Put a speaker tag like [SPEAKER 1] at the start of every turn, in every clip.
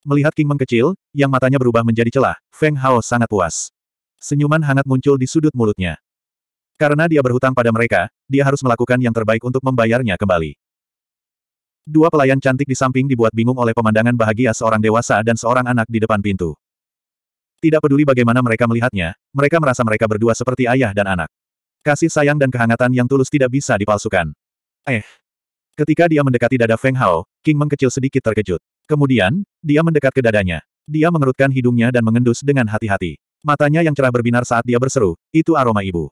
[SPEAKER 1] Melihat King mengkecil, yang matanya berubah menjadi celah, Feng Hao sangat puas. Senyuman hangat muncul di sudut mulutnya. Karena dia berhutang pada mereka, dia harus melakukan yang terbaik untuk membayarnya kembali. Dua pelayan cantik di samping dibuat bingung oleh pemandangan bahagia seorang dewasa dan seorang anak di depan pintu. Tidak peduli bagaimana mereka melihatnya, mereka merasa mereka berdua seperti ayah dan anak. Kasih sayang dan kehangatan yang tulus tidak bisa dipalsukan. Eh. Ketika dia mendekati dada Feng Hao, King mengkecil sedikit terkejut. Kemudian, dia mendekat ke dadanya. Dia mengerutkan hidungnya dan mengendus dengan hati-hati. Matanya yang cerah berbinar saat dia berseru, itu aroma ibu.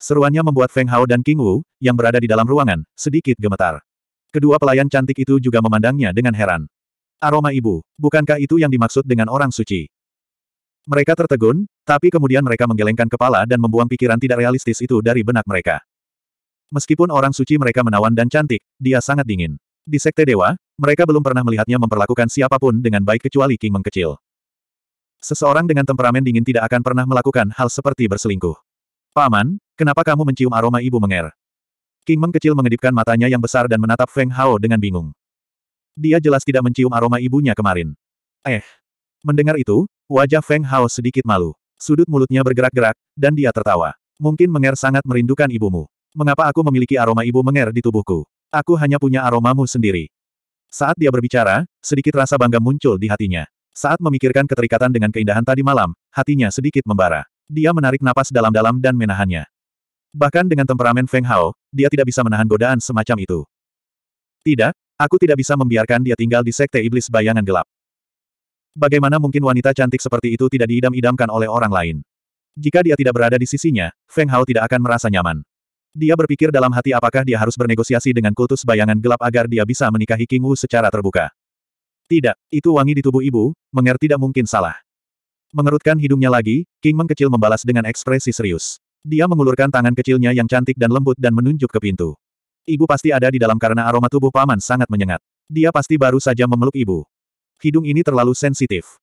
[SPEAKER 1] Seruannya membuat Feng Hao dan King Wu, yang berada di dalam ruangan, sedikit gemetar. Kedua pelayan cantik itu juga memandangnya dengan heran. Aroma ibu, bukankah itu yang dimaksud dengan orang suci? Mereka tertegun, tapi kemudian mereka menggelengkan kepala dan membuang pikiran tidak realistis itu dari benak mereka. Meskipun orang suci mereka menawan dan cantik, dia sangat dingin. Di Sekte Dewa, mereka belum pernah melihatnya memperlakukan siapapun dengan baik kecuali King Meng kecil. Seseorang dengan temperamen dingin tidak akan pernah melakukan hal seperti berselingkuh. Paman, kenapa kamu mencium aroma ibu menger? King Meng kecil mengedipkan matanya yang besar dan menatap Feng Hao dengan bingung. Dia jelas tidak mencium aroma ibunya kemarin. Eh. Mendengar itu, wajah Feng Hao sedikit malu. Sudut mulutnya bergerak-gerak, dan dia tertawa. Mungkin Menger sangat merindukan ibumu. Mengapa aku memiliki aroma ibu Menger di tubuhku? Aku hanya punya aromamu sendiri. Saat dia berbicara, sedikit rasa bangga muncul di hatinya. Saat memikirkan keterikatan dengan keindahan tadi malam, hatinya sedikit membara. Dia menarik napas dalam-dalam dan menahannya. Bahkan dengan temperamen Feng Hao, dia tidak bisa menahan godaan semacam itu. Tidak, aku tidak bisa membiarkan dia tinggal di sekte iblis bayangan gelap. Bagaimana mungkin wanita cantik seperti itu tidak diidam-idamkan oleh orang lain? Jika dia tidak berada di sisinya, Feng Hao tidak akan merasa nyaman. Dia berpikir dalam hati apakah dia harus bernegosiasi dengan kultus bayangan gelap agar dia bisa menikahi King Wu secara terbuka. Tidak, itu wangi di tubuh ibu, Menger tidak mungkin salah. Mengerutkan hidungnya lagi, King Meng kecil membalas dengan ekspresi serius. Dia mengulurkan tangan kecilnya yang cantik dan lembut dan menunjuk ke pintu. Ibu pasti ada di dalam karena aroma tubuh paman sangat menyengat. Dia pasti baru saja memeluk ibu. Hidung ini terlalu sensitif.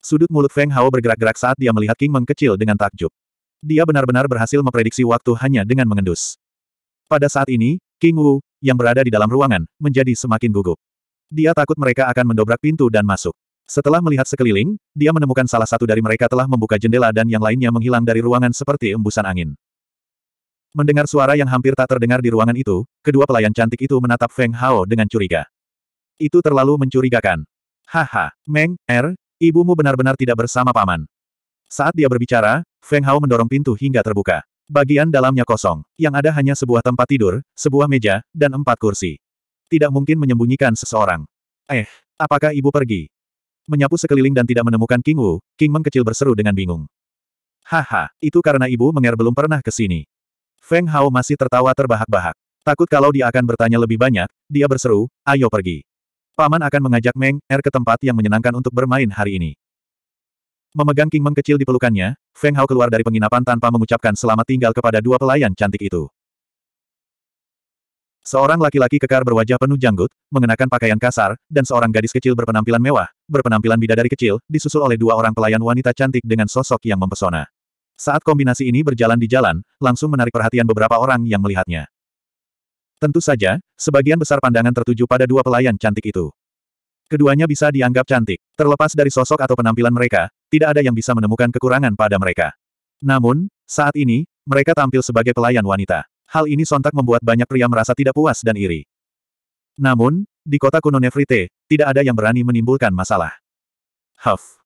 [SPEAKER 1] Sudut mulut Feng Hao bergerak-gerak saat dia melihat King Meng kecil dengan takjub. Dia benar-benar berhasil memprediksi waktu hanya dengan mengendus. Pada saat ini, King Wu, yang berada di dalam ruangan, menjadi semakin gugup. Dia takut mereka akan mendobrak pintu dan masuk. Setelah melihat sekeliling, dia menemukan salah satu dari mereka telah membuka jendela dan yang lainnya menghilang dari ruangan seperti embusan angin. Mendengar suara yang hampir tak terdengar di ruangan itu, kedua pelayan cantik itu menatap Feng Hao dengan curiga. Itu terlalu mencurigakan. Haha, Meng, Er, ibumu benar-benar tidak bersama paman. Saat dia berbicara, Feng Hao mendorong pintu hingga terbuka. Bagian dalamnya kosong, yang ada hanya sebuah tempat tidur, sebuah meja, dan empat kursi. Tidak mungkin menyembunyikan seseorang. Eh, apakah ibu pergi? Menyapu sekeliling dan tidak menemukan King Wu, King Meng kecil berseru dengan bingung. Haha, itu karena ibu Menger belum pernah ke sini. Feng Hao masih tertawa terbahak-bahak. Takut kalau dia akan bertanya lebih banyak, dia berseru, ayo pergi. Paman akan mengajak Meng Er ke tempat yang menyenangkan untuk bermain hari ini. Memegang King Meng kecil di pelukannya, Feng Hao keluar dari penginapan tanpa mengucapkan selamat tinggal kepada dua pelayan cantik itu. Seorang laki-laki kekar berwajah penuh janggut, mengenakan pakaian kasar, dan seorang gadis kecil berpenampilan mewah, berpenampilan bidadari kecil, disusul oleh dua orang pelayan wanita cantik dengan sosok yang mempesona. Saat kombinasi ini berjalan di jalan, langsung menarik perhatian beberapa orang yang melihatnya. Tentu saja, sebagian besar pandangan tertuju pada dua pelayan cantik itu. Keduanya bisa dianggap cantik. Terlepas dari sosok atau penampilan mereka, tidak ada yang bisa menemukan kekurangan pada mereka. Namun, saat ini, mereka tampil sebagai pelayan wanita. Hal ini sontak membuat banyak pria merasa tidak puas dan iri. Namun, di kota kuno Nefrite, tidak ada yang berani menimbulkan masalah. Huff.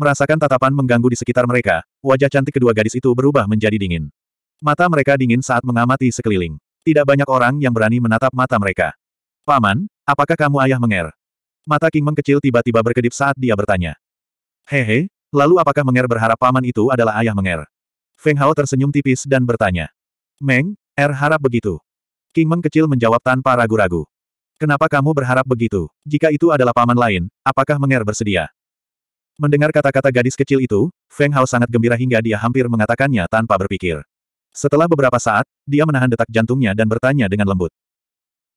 [SPEAKER 1] Merasakan tatapan mengganggu di sekitar mereka, wajah cantik kedua gadis itu berubah menjadi dingin. Mata mereka dingin saat mengamati sekeliling. Tidak banyak orang yang berani menatap mata mereka. Paman, apakah kamu ayah menger? Mata King Meng Kecil tiba-tiba berkedip saat dia bertanya. Hehe, lalu apakah Menger berharap paman itu adalah ayah Menger? Feng Hao tersenyum tipis dan bertanya. Meng, Er harap begitu. King Meng Kecil menjawab tanpa ragu-ragu. Kenapa kamu berharap begitu? Jika itu adalah paman lain, apakah Menger bersedia? Mendengar kata-kata gadis kecil itu, Feng Hao sangat gembira hingga dia hampir mengatakannya tanpa berpikir. Setelah beberapa saat, dia menahan detak jantungnya dan bertanya dengan lembut.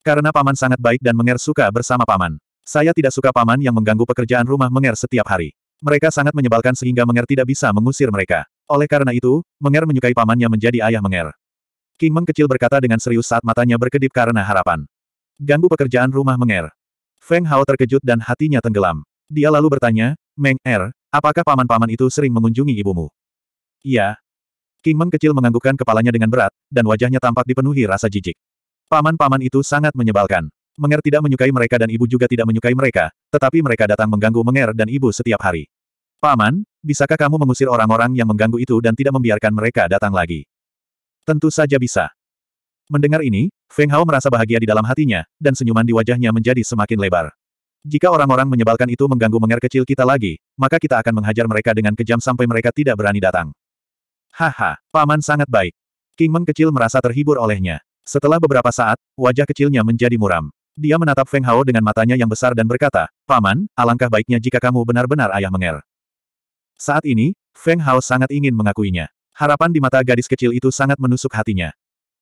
[SPEAKER 1] Karena paman sangat baik dan Menger suka bersama paman. Saya tidak suka paman yang mengganggu pekerjaan rumah Menger setiap hari. Mereka sangat menyebalkan sehingga Menger tidak bisa mengusir mereka. Oleh karena itu, Menger menyukai pamannya menjadi ayah Menger. King Meng kecil berkata dengan serius saat matanya berkedip karena harapan. Ganggu pekerjaan rumah Menger. Feng Hao terkejut dan hatinya tenggelam. Dia lalu bertanya, Meng Er, apakah paman-paman itu sering mengunjungi ibumu? Iya. King Meng kecil menganggukkan kepalanya dengan berat, dan wajahnya tampak dipenuhi rasa jijik. Paman-paman itu sangat menyebalkan. Menger tidak menyukai mereka dan ibu juga tidak menyukai mereka, tetapi mereka datang mengganggu Menger dan ibu setiap hari. Paman, bisakah kamu mengusir orang-orang yang mengganggu itu dan tidak membiarkan mereka datang lagi? Tentu saja bisa. Mendengar ini, Feng Hao merasa bahagia di dalam hatinya, dan senyuman di wajahnya menjadi semakin lebar. Jika orang-orang menyebalkan itu mengganggu Meng'er kecil kita lagi, maka kita akan menghajar mereka dengan kejam sampai mereka tidak berani datang. Haha, paman sangat baik. King Meng kecil merasa terhibur olehnya. Setelah beberapa saat, wajah kecilnya menjadi muram. Dia menatap Feng Hao dengan matanya yang besar dan berkata, Paman, alangkah baiknya jika kamu benar-benar ayah menger. Saat ini, Feng Hao sangat ingin mengakuinya. Harapan di mata gadis kecil itu sangat menusuk hatinya.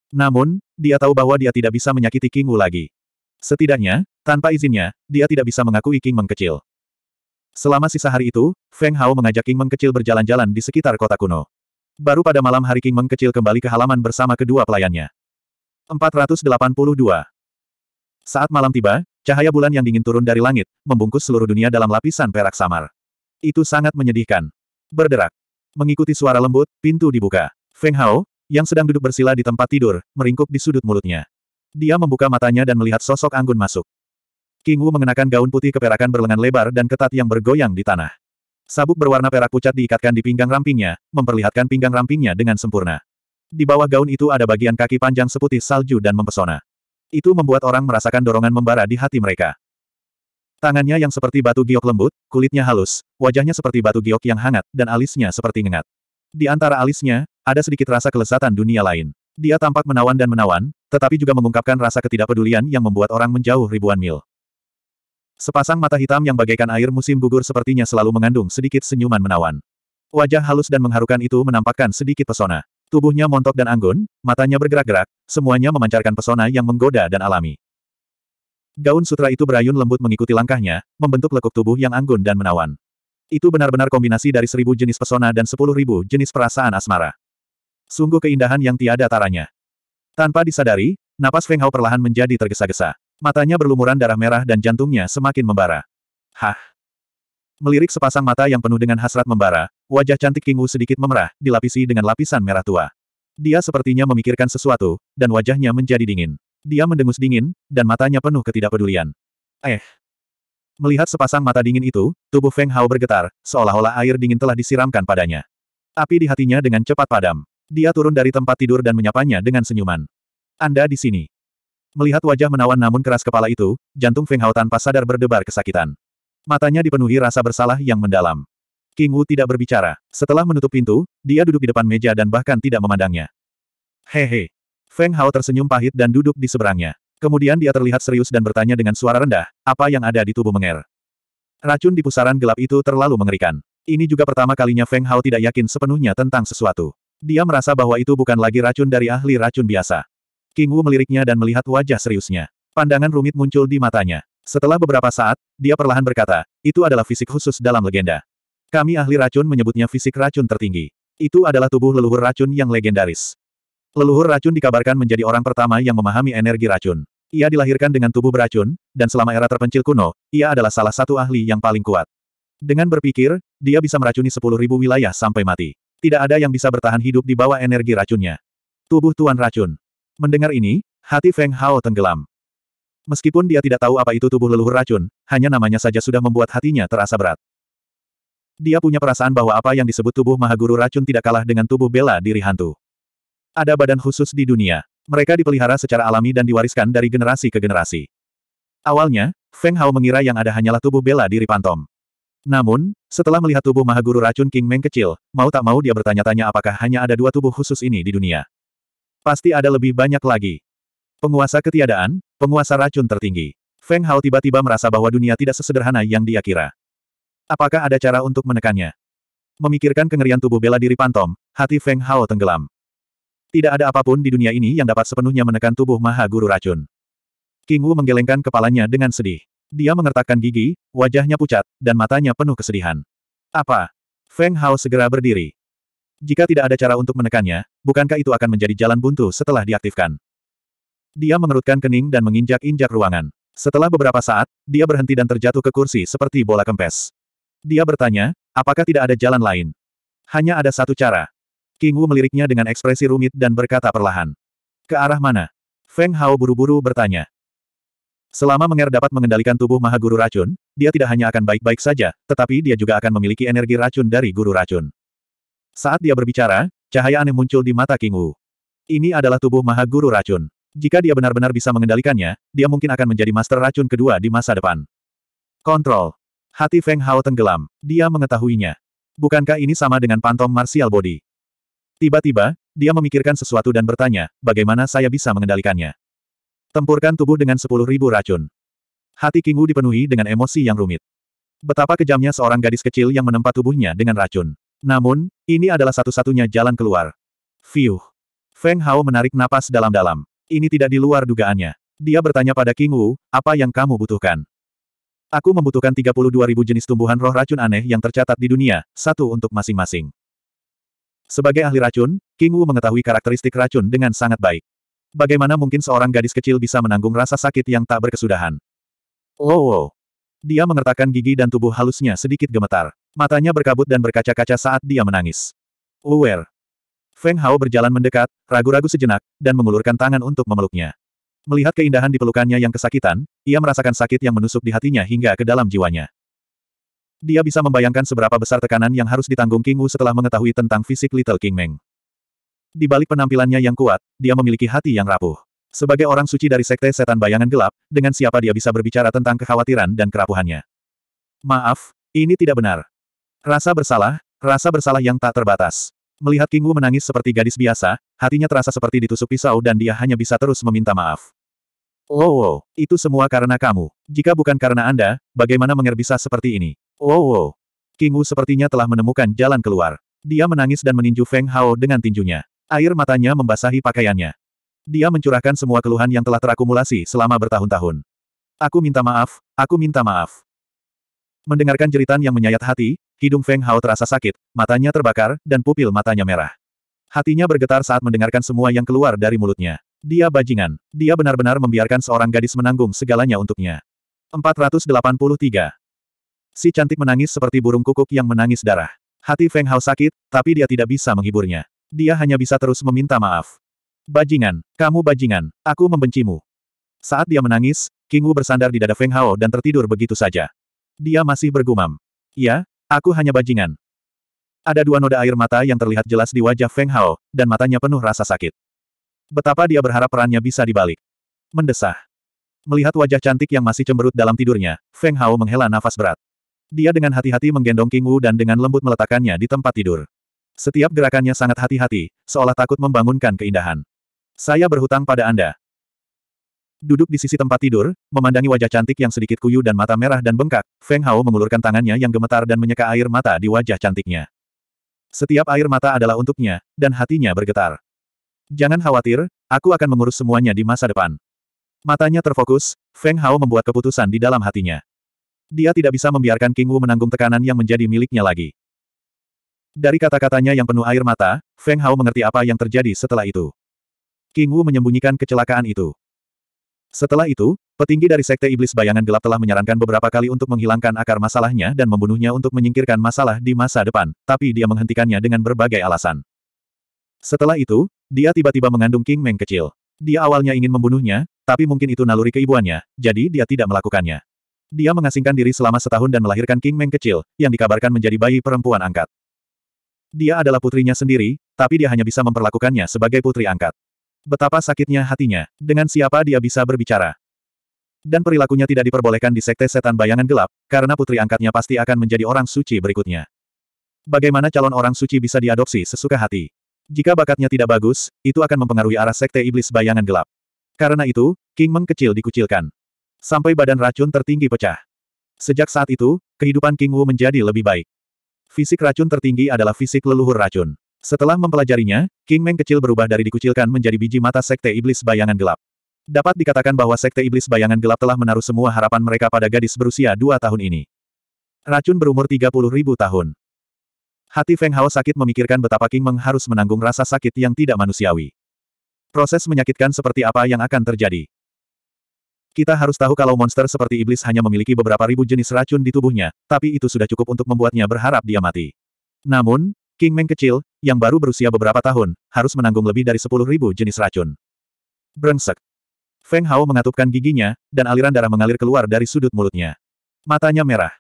[SPEAKER 1] Namun, dia tahu bahwa dia tidak bisa menyakiti King Wu lagi. Setidaknya, tanpa izinnya, dia tidak bisa mengakui King Meng kecil. Selama sisa hari itu, Feng Hao mengajak King Meng kecil berjalan-jalan di sekitar kota kuno. Baru pada malam hari King Meng kecil kembali ke halaman bersama kedua pelayannya. 482 saat malam tiba, cahaya bulan yang dingin turun dari langit, membungkus seluruh dunia dalam lapisan perak samar. Itu sangat menyedihkan. Berderak. Mengikuti suara lembut, pintu dibuka. Feng Hao, yang sedang duduk bersila di tempat tidur, meringkuk di sudut mulutnya. Dia membuka matanya dan melihat sosok Anggun masuk. King Wu mengenakan gaun putih keperakan berlengan lebar dan ketat yang bergoyang di tanah. Sabuk berwarna perak pucat diikatkan di pinggang rampingnya, memperlihatkan pinggang rampingnya dengan sempurna. Di bawah gaun itu ada bagian kaki panjang seputih salju dan mempesona. Itu membuat orang merasakan dorongan membara di hati mereka. Tangannya yang seperti batu giok lembut, kulitnya halus, wajahnya seperti batu giok yang hangat, dan alisnya seperti ngengat. Di antara alisnya, ada sedikit rasa kelesatan dunia lain. Dia tampak menawan dan menawan, tetapi juga mengungkapkan rasa ketidakpedulian yang membuat orang menjauh ribuan mil. Sepasang mata hitam yang bagaikan air musim gugur sepertinya selalu mengandung sedikit senyuman menawan. Wajah halus dan mengharukan itu menampakkan sedikit pesona. Tubuhnya montok dan anggun, matanya bergerak-gerak, semuanya memancarkan pesona yang menggoda dan alami. Gaun sutra itu berayun lembut mengikuti langkahnya, membentuk lekuk tubuh yang anggun dan menawan. Itu benar-benar kombinasi dari seribu jenis pesona dan sepuluh ribu jenis perasaan asmara. Sungguh keindahan yang tiada taranya. Tanpa disadari, napas Feng Hao perlahan menjadi tergesa-gesa. Matanya berlumuran darah merah dan jantungnya semakin membara. Hah! Melirik sepasang mata yang penuh dengan hasrat membara, Wajah cantik King sedikit memerah, dilapisi dengan lapisan merah tua. Dia sepertinya memikirkan sesuatu, dan wajahnya menjadi dingin. Dia mendengus dingin, dan matanya penuh ketidakpedulian. Eh. Melihat sepasang mata dingin itu, tubuh Feng Hao bergetar, seolah-olah air dingin telah disiramkan padanya. Api di hatinya dengan cepat padam. Dia turun dari tempat tidur dan menyapanya dengan senyuman. Anda di sini. Melihat wajah menawan namun keras kepala itu, jantung Feng Hao tanpa sadar berdebar kesakitan. Matanya dipenuhi rasa bersalah yang mendalam. King Wu tidak berbicara. Setelah menutup pintu, dia duduk di depan meja dan bahkan tidak memandangnya. Hehe. Feng Hao tersenyum pahit dan duduk di seberangnya. Kemudian dia terlihat serius dan bertanya dengan suara rendah, apa yang ada di tubuh Menger? Racun di pusaran gelap itu terlalu mengerikan. Ini juga pertama kalinya Feng Hao tidak yakin sepenuhnya tentang sesuatu. Dia merasa bahwa itu bukan lagi racun dari ahli racun biasa. King Wu meliriknya dan melihat wajah seriusnya. Pandangan rumit muncul di matanya. Setelah beberapa saat, dia perlahan berkata, itu adalah fisik khusus dalam legenda. Kami ahli racun menyebutnya fisik racun tertinggi. Itu adalah tubuh leluhur racun yang legendaris. Leluhur racun dikabarkan menjadi orang pertama yang memahami energi racun. Ia dilahirkan dengan tubuh beracun, dan selama era terpencil kuno, ia adalah salah satu ahli yang paling kuat. Dengan berpikir, dia bisa meracuni 10.000 wilayah sampai mati. Tidak ada yang bisa bertahan hidup di bawah energi racunnya. Tubuh Tuan Racun. Mendengar ini, hati Feng Hao tenggelam. Meskipun dia tidak tahu apa itu tubuh leluhur racun, hanya namanya saja sudah membuat hatinya terasa berat. Dia punya perasaan bahwa apa yang disebut tubuh Mahaguru racun tidak kalah dengan tubuh bela diri hantu. Ada badan khusus di dunia. Mereka dipelihara secara alami dan diwariskan dari generasi ke generasi. Awalnya, Feng Hao mengira yang ada hanyalah tubuh bela diri Pantom. Namun, setelah melihat tubuh Mahaguru racun King Meng kecil, mau tak mau dia bertanya-tanya apakah hanya ada dua tubuh khusus ini di dunia. Pasti ada lebih banyak lagi. Penguasa ketiadaan, penguasa racun tertinggi. Feng Hao tiba-tiba merasa bahwa dunia tidak sesederhana yang dia kira. Apakah ada cara untuk menekannya? Memikirkan kengerian tubuh bela diri Pantom, hati Feng Hao tenggelam. Tidak ada apapun di dunia ini yang dapat sepenuhnya menekan tubuh Maha Guru Racun. King Wu menggelengkan kepalanya dengan sedih. Dia mengertakkan gigi, wajahnya pucat, dan matanya penuh kesedihan. Apa? Feng Hao segera berdiri. Jika tidak ada cara untuk menekannya, bukankah itu akan menjadi jalan buntu setelah diaktifkan? Dia mengerutkan kening dan menginjak-injak ruangan. Setelah beberapa saat, dia berhenti dan terjatuh ke kursi seperti bola kempes. Dia bertanya, apakah tidak ada jalan lain? Hanya ada satu cara. King Wu meliriknya dengan ekspresi rumit dan berkata perlahan. Ke arah mana? Feng Hao buru-buru bertanya. Selama Menger dapat mengendalikan tubuh Maha Guru Racun, dia tidak hanya akan baik-baik saja, tetapi dia juga akan memiliki energi racun dari Guru Racun. Saat dia berbicara, cahaya aneh muncul di mata King Wu. Ini adalah tubuh Maha Guru Racun. Jika dia benar-benar bisa mengendalikannya, dia mungkin akan menjadi Master Racun kedua di masa depan. Kontrol. Hati Feng Hao tenggelam. Dia mengetahuinya. Bukankah ini sama dengan pantom martial body? Tiba-tiba, dia memikirkan sesuatu dan bertanya, bagaimana saya bisa mengendalikannya? Tempurkan tubuh dengan sepuluh ribu racun. Hati King Wu dipenuhi dengan emosi yang rumit. Betapa kejamnya seorang gadis kecil yang menempat tubuhnya dengan racun. Namun, ini adalah satu-satunya jalan keluar. Fiuh. Feng Hao menarik napas dalam-dalam. Ini tidak di luar dugaannya. Dia bertanya pada King Wu, apa yang kamu butuhkan? Aku membutuhkan 32.000 jenis tumbuhan roh racun aneh yang tercatat di dunia, satu untuk masing-masing. Sebagai ahli racun, King Wu mengetahui karakteristik racun dengan sangat baik. Bagaimana mungkin seorang gadis kecil bisa menanggung rasa sakit yang tak berkesudahan? Oh, oh. Dia mengertakkan gigi dan tubuh halusnya sedikit gemetar. Matanya berkabut dan berkaca-kaca saat dia menangis. Uwer. Feng Hao berjalan mendekat, ragu-ragu sejenak, dan mengulurkan tangan untuk memeluknya. Melihat keindahan di pelukannya yang kesakitan, ia merasakan sakit yang menusuk di hatinya hingga ke dalam jiwanya. Dia bisa membayangkan seberapa besar tekanan yang harus ditanggung King Wu setelah mengetahui tentang fisik Little King Meng. Di balik penampilannya yang kuat, dia memiliki hati yang rapuh. Sebagai orang suci dari Sekte Setan Bayangan Gelap, dengan siapa dia bisa berbicara tentang kekhawatiran dan kerapuhannya. Maaf, ini tidak benar. Rasa bersalah, rasa bersalah yang tak terbatas. Melihat King Wu menangis seperti gadis biasa, hatinya terasa seperti ditusuk pisau dan dia hanya bisa terus meminta maaf. Oh, oh, itu semua karena kamu. Jika bukan karena Anda, bagaimana Menger bisa seperti ini? Oh, oh. King Wu sepertinya telah menemukan jalan keluar. Dia menangis dan meninju Feng Hao dengan tinjunya. Air matanya membasahi pakaiannya. Dia mencurahkan semua keluhan yang telah terakumulasi selama bertahun-tahun. Aku minta maaf, aku minta maaf. Mendengarkan jeritan yang menyayat hati, hidung Feng Hao terasa sakit, matanya terbakar, dan pupil matanya merah. Hatinya bergetar saat mendengarkan semua yang keluar dari mulutnya. Dia bajingan. Dia benar-benar membiarkan seorang gadis menanggung segalanya untuknya. 483. Si cantik menangis seperti burung kukuk yang menangis darah. Hati Feng Hao sakit, tapi dia tidak bisa menghiburnya. Dia hanya bisa terus meminta maaf. Bajingan, kamu bajingan, aku membencimu. Saat dia menangis, King Wu bersandar di dada Feng Hao dan tertidur begitu saja. Dia masih bergumam. Ya, aku hanya bajingan. Ada dua noda air mata yang terlihat jelas di wajah Feng Hao, dan matanya penuh rasa sakit. Betapa dia berharap perannya bisa dibalik. Mendesah. Melihat wajah cantik yang masih cemberut dalam tidurnya, Feng Hao menghela nafas berat. Dia dengan hati-hati menggendong King Wu dan dengan lembut meletakkannya di tempat tidur. Setiap gerakannya sangat hati-hati, seolah takut membangunkan keindahan. Saya berhutang pada Anda. Duduk di sisi tempat tidur, memandangi wajah cantik yang sedikit kuyu dan mata merah dan bengkak, Feng Hao mengulurkan tangannya yang gemetar dan menyeka air mata di wajah cantiknya. Setiap air mata adalah untuknya, dan hatinya bergetar. Jangan khawatir, aku akan mengurus semuanya di masa depan. Matanya terfokus, Feng Hao membuat keputusan di dalam hatinya. Dia tidak bisa membiarkan King Wu menanggung tekanan yang menjadi miliknya lagi. Dari kata-katanya yang penuh air mata, Feng Hao mengerti apa yang terjadi setelah itu. King Wu menyembunyikan kecelakaan itu. Setelah itu, petinggi dari Sekte Iblis Bayangan Gelap telah menyarankan beberapa kali untuk menghilangkan akar masalahnya dan membunuhnya untuk menyingkirkan masalah di masa depan, tapi dia menghentikannya dengan berbagai alasan. Setelah itu, dia tiba-tiba mengandung King Meng kecil. Dia awalnya ingin membunuhnya, tapi mungkin itu naluri keibuannya, jadi dia tidak melakukannya. Dia mengasingkan diri selama setahun dan melahirkan King Meng kecil, yang dikabarkan menjadi bayi perempuan angkat. Dia adalah putrinya sendiri, tapi dia hanya bisa memperlakukannya sebagai putri angkat. Betapa sakitnya hatinya, dengan siapa dia bisa berbicara. Dan perilakunya tidak diperbolehkan di sekte setan bayangan gelap, karena putri angkatnya pasti akan menjadi orang suci berikutnya. Bagaimana calon orang suci bisa diadopsi sesuka hati? Jika bakatnya tidak bagus, itu akan mempengaruhi arah sekte iblis bayangan gelap. Karena itu, King Meng kecil dikucilkan. Sampai badan racun tertinggi pecah. Sejak saat itu, kehidupan King Wu menjadi lebih baik. Fisik racun tertinggi adalah fisik leluhur racun. Setelah mempelajarinya, King Meng kecil berubah dari dikucilkan menjadi biji mata sekte iblis bayangan gelap. Dapat dikatakan bahwa sekte iblis bayangan gelap telah menaruh semua harapan mereka pada gadis berusia dua tahun ini. Racun berumur puluh ribu tahun. Hati Feng Hao sakit memikirkan betapa King Meng harus menanggung rasa sakit yang tidak manusiawi. Proses menyakitkan seperti apa yang akan terjadi. Kita harus tahu kalau monster seperti iblis hanya memiliki beberapa ribu jenis racun di tubuhnya, tapi itu sudah cukup untuk membuatnya berharap dia mati. Namun, King Meng kecil, yang baru berusia beberapa tahun, harus menanggung lebih dari sepuluh ribu jenis racun. Brengsek. Feng Hao mengatupkan giginya, dan aliran darah mengalir keluar dari sudut mulutnya. Matanya merah.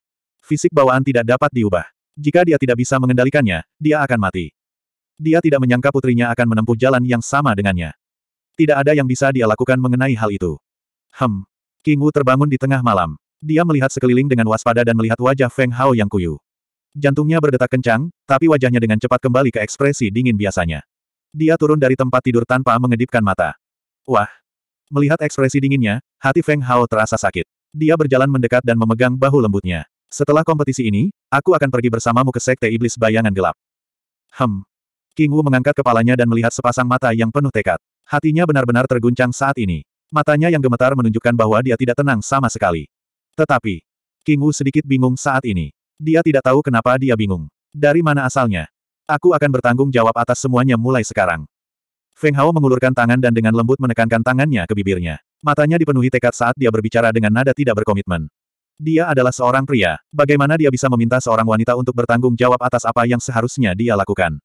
[SPEAKER 1] Fisik bawaan tidak dapat diubah. Jika dia tidak bisa mengendalikannya, dia akan mati. Dia tidak menyangka putrinya akan menempuh jalan yang sama dengannya. Tidak ada yang bisa dia lakukan mengenai hal itu. Hem. King Wu terbangun di tengah malam. Dia melihat sekeliling dengan waspada dan melihat wajah Feng Hao yang kuyu. Jantungnya berdetak kencang, tapi wajahnya dengan cepat kembali ke ekspresi dingin biasanya. Dia turun dari tempat tidur tanpa mengedipkan mata. Wah! Melihat ekspresi dinginnya, hati Feng Hao terasa sakit. Dia berjalan mendekat dan memegang bahu lembutnya. Setelah kompetisi ini, aku akan pergi bersamamu ke Sekte Iblis Bayangan Gelap. Hem. King Wu mengangkat kepalanya dan melihat sepasang mata yang penuh tekad. Hatinya benar-benar terguncang saat ini. Matanya yang gemetar menunjukkan bahwa dia tidak tenang sama sekali. Tetapi, King Wu sedikit bingung saat ini. Dia tidak tahu kenapa dia bingung. Dari mana asalnya? Aku akan bertanggung jawab atas semuanya mulai sekarang. Feng Hao mengulurkan tangan dan dengan lembut menekankan tangannya ke bibirnya. Matanya dipenuhi tekad saat dia berbicara dengan nada tidak berkomitmen. Dia adalah seorang pria. Bagaimana dia bisa meminta seorang wanita untuk bertanggung jawab atas apa yang seharusnya dia lakukan?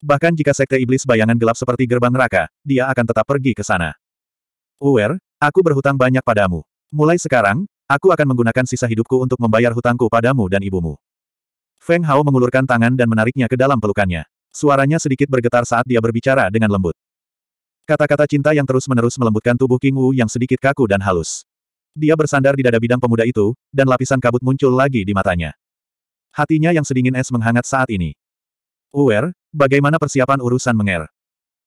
[SPEAKER 1] Bahkan jika sekte iblis bayangan gelap seperti gerbang neraka, dia akan tetap pergi ke sana. Uwer, aku berhutang banyak padamu. Mulai sekarang, aku akan menggunakan sisa hidupku untuk membayar hutangku padamu dan ibumu. Feng Hao mengulurkan tangan dan menariknya ke dalam pelukannya. Suaranya sedikit bergetar saat dia berbicara dengan lembut. Kata-kata cinta yang terus-menerus melembutkan tubuh King Wu yang sedikit kaku dan halus. Dia bersandar di dada bidang pemuda itu, dan lapisan kabut muncul lagi di matanya. Hatinya yang sedingin es menghangat saat ini. Uwer, bagaimana persiapan urusan Menger?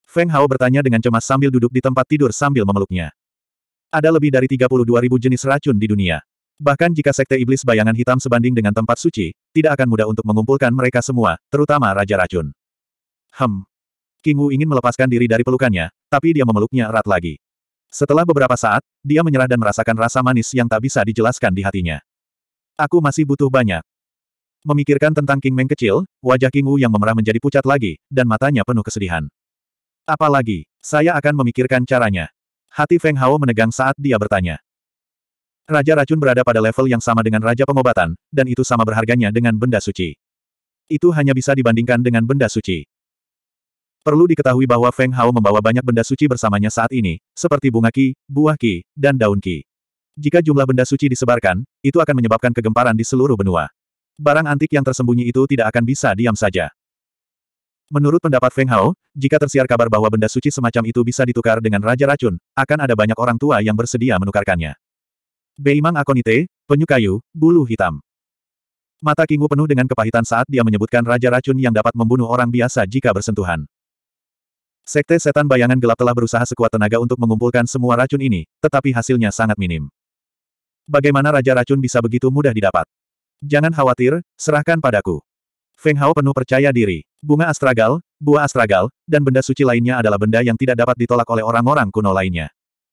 [SPEAKER 1] Feng Hao bertanya dengan cemas sambil duduk di tempat tidur sambil memeluknya. Ada lebih dari 32 ribu jenis racun di dunia. Bahkan jika sekte iblis bayangan hitam sebanding dengan tempat suci, tidak akan mudah untuk mengumpulkan mereka semua, terutama Raja Racun. Hem. King Wu ingin melepaskan diri dari pelukannya, tapi dia memeluknya erat lagi. Setelah beberapa saat, dia menyerah dan merasakan rasa manis yang tak bisa dijelaskan di hatinya. Aku masih butuh banyak. Memikirkan tentang King Meng kecil, wajah King Wu yang memerah menjadi pucat lagi, dan matanya penuh kesedihan. Apalagi, saya akan memikirkan caranya. Hati Feng Hao menegang saat dia bertanya. Raja racun berada pada level yang sama dengan Raja Pengobatan, dan itu sama berharganya dengan benda suci. Itu hanya bisa dibandingkan dengan benda suci. Perlu diketahui bahwa Feng Hao membawa banyak benda suci bersamanya saat ini, seperti bunga ki, buah ki, dan daun ki. Jika jumlah benda suci disebarkan, itu akan menyebabkan kegemparan di seluruh benua. Barang antik yang tersembunyi itu tidak akan bisa diam saja. Menurut pendapat Feng Hao, jika tersiar kabar bahwa benda suci semacam itu bisa ditukar dengan Raja Racun, akan ada banyak orang tua yang bersedia menukarkannya. Beimang Akonite, Penyu Kayu, Bulu Hitam. Mata Kingu penuh dengan kepahitan saat dia menyebutkan Raja Racun yang dapat membunuh orang biasa jika bersentuhan. Sekte setan bayangan gelap telah berusaha sekuat tenaga untuk mengumpulkan semua racun ini, tetapi hasilnya sangat minim. Bagaimana Raja Racun bisa begitu mudah didapat? Jangan khawatir, serahkan padaku. Feng Hao penuh percaya diri. Bunga astragal, buah astragal, dan benda suci lainnya adalah benda yang tidak dapat ditolak oleh orang-orang kuno lainnya.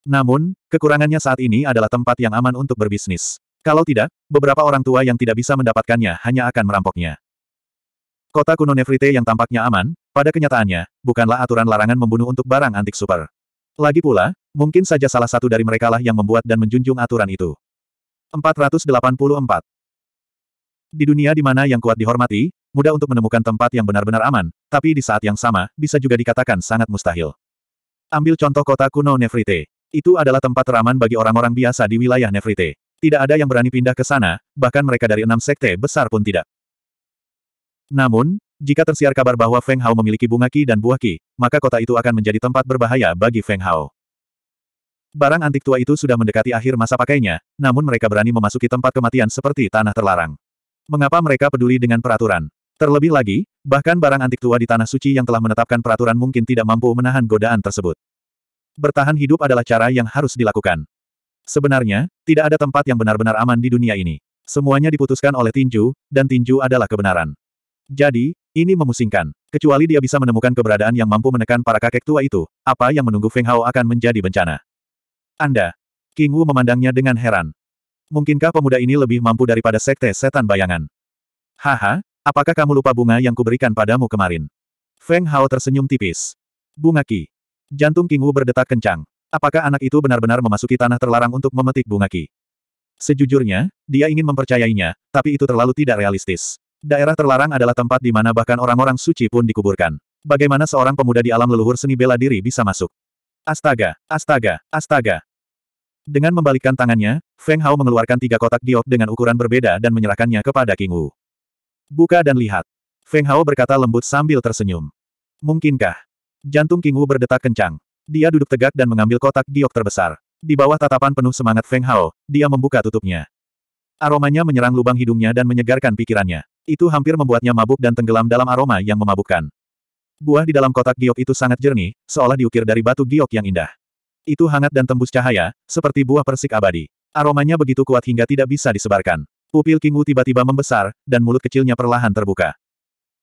[SPEAKER 1] Namun, kekurangannya saat ini adalah tempat yang aman untuk berbisnis. Kalau tidak, beberapa orang tua yang tidak bisa mendapatkannya hanya akan merampoknya. Kota kuno Nefrite yang tampaknya aman, pada kenyataannya, bukanlah aturan larangan membunuh untuk barang antik super. Lagi pula, mungkin saja salah satu dari merekalah yang membuat dan menjunjung aturan itu. 484. Di dunia di mana yang kuat dihormati, mudah untuk menemukan tempat yang benar-benar aman, tapi di saat yang sama, bisa juga dikatakan sangat mustahil. Ambil contoh kota kuno Nefrite. Itu adalah tempat teraman bagi orang-orang biasa di wilayah Nefrite. Tidak ada yang berani pindah ke sana, bahkan mereka dari enam sekte besar pun tidak. Namun, jika tersiar kabar bahwa Feng Hao memiliki bunga ki dan buah ki, maka kota itu akan menjadi tempat berbahaya bagi Feng Hao. Barang antik tua itu sudah mendekati akhir masa pakainya, namun mereka berani memasuki tempat kematian seperti tanah terlarang. Mengapa mereka peduli dengan peraturan? Terlebih lagi, bahkan barang antik tua di Tanah Suci yang telah menetapkan peraturan mungkin tidak mampu menahan godaan tersebut. Bertahan hidup adalah cara yang harus dilakukan. Sebenarnya, tidak ada tempat yang benar-benar aman di dunia ini. Semuanya diputuskan oleh tinju, dan tinju adalah kebenaran. Jadi, ini memusingkan. Kecuali dia bisa menemukan keberadaan yang mampu menekan para kakek tua itu, apa yang menunggu Feng Hao akan menjadi bencana. Anda. King Wu memandangnya dengan heran. Mungkinkah pemuda ini lebih mampu daripada sekte setan bayangan? Haha, apakah kamu lupa bunga yang kuberikan padamu kemarin? Feng Hao tersenyum tipis. Bunga Ki. Jantung King Wu berdetak kencang. Apakah anak itu benar-benar memasuki tanah terlarang untuk memetik bunga Ki? Sejujurnya, dia ingin mempercayainya, tapi itu terlalu tidak realistis. Daerah terlarang adalah tempat di mana bahkan orang-orang suci pun dikuburkan. Bagaimana seorang pemuda di alam leluhur seni bela diri bisa masuk? Astaga, astaga, astaga. Dengan membalikkan tangannya, Feng Hao mengeluarkan tiga kotak diok dengan ukuran berbeda dan menyerahkannya kepada King Wu. Buka dan lihat. Feng Hao berkata lembut sambil tersenyum. Mungkinkah? Jantung King Wu berdetak kencang. Dia duduk tegak dan mengambil kotak diok terbesar. Di bawah tatapan penuh semangat Feng Hao, dia membuka tutupnya. Aromanya menyerang lubang hidungnya dan menyegarkan pikirannya. Itu hampir membuatnya mabuk dan tenggelam dalam aroma yang memabukkan. Buah di dalam kotak giok itu sangat jernih, seolah diukir dari batu giok yang indah. Itu hangat dan tembus cahaya, seperti buah persik abadi. Aromanya begitu kuat hingga tidak bisa disebarkan. Pupil Kingu tiba-tiba membesar, dan mulut kecilnya perlahan terbuka.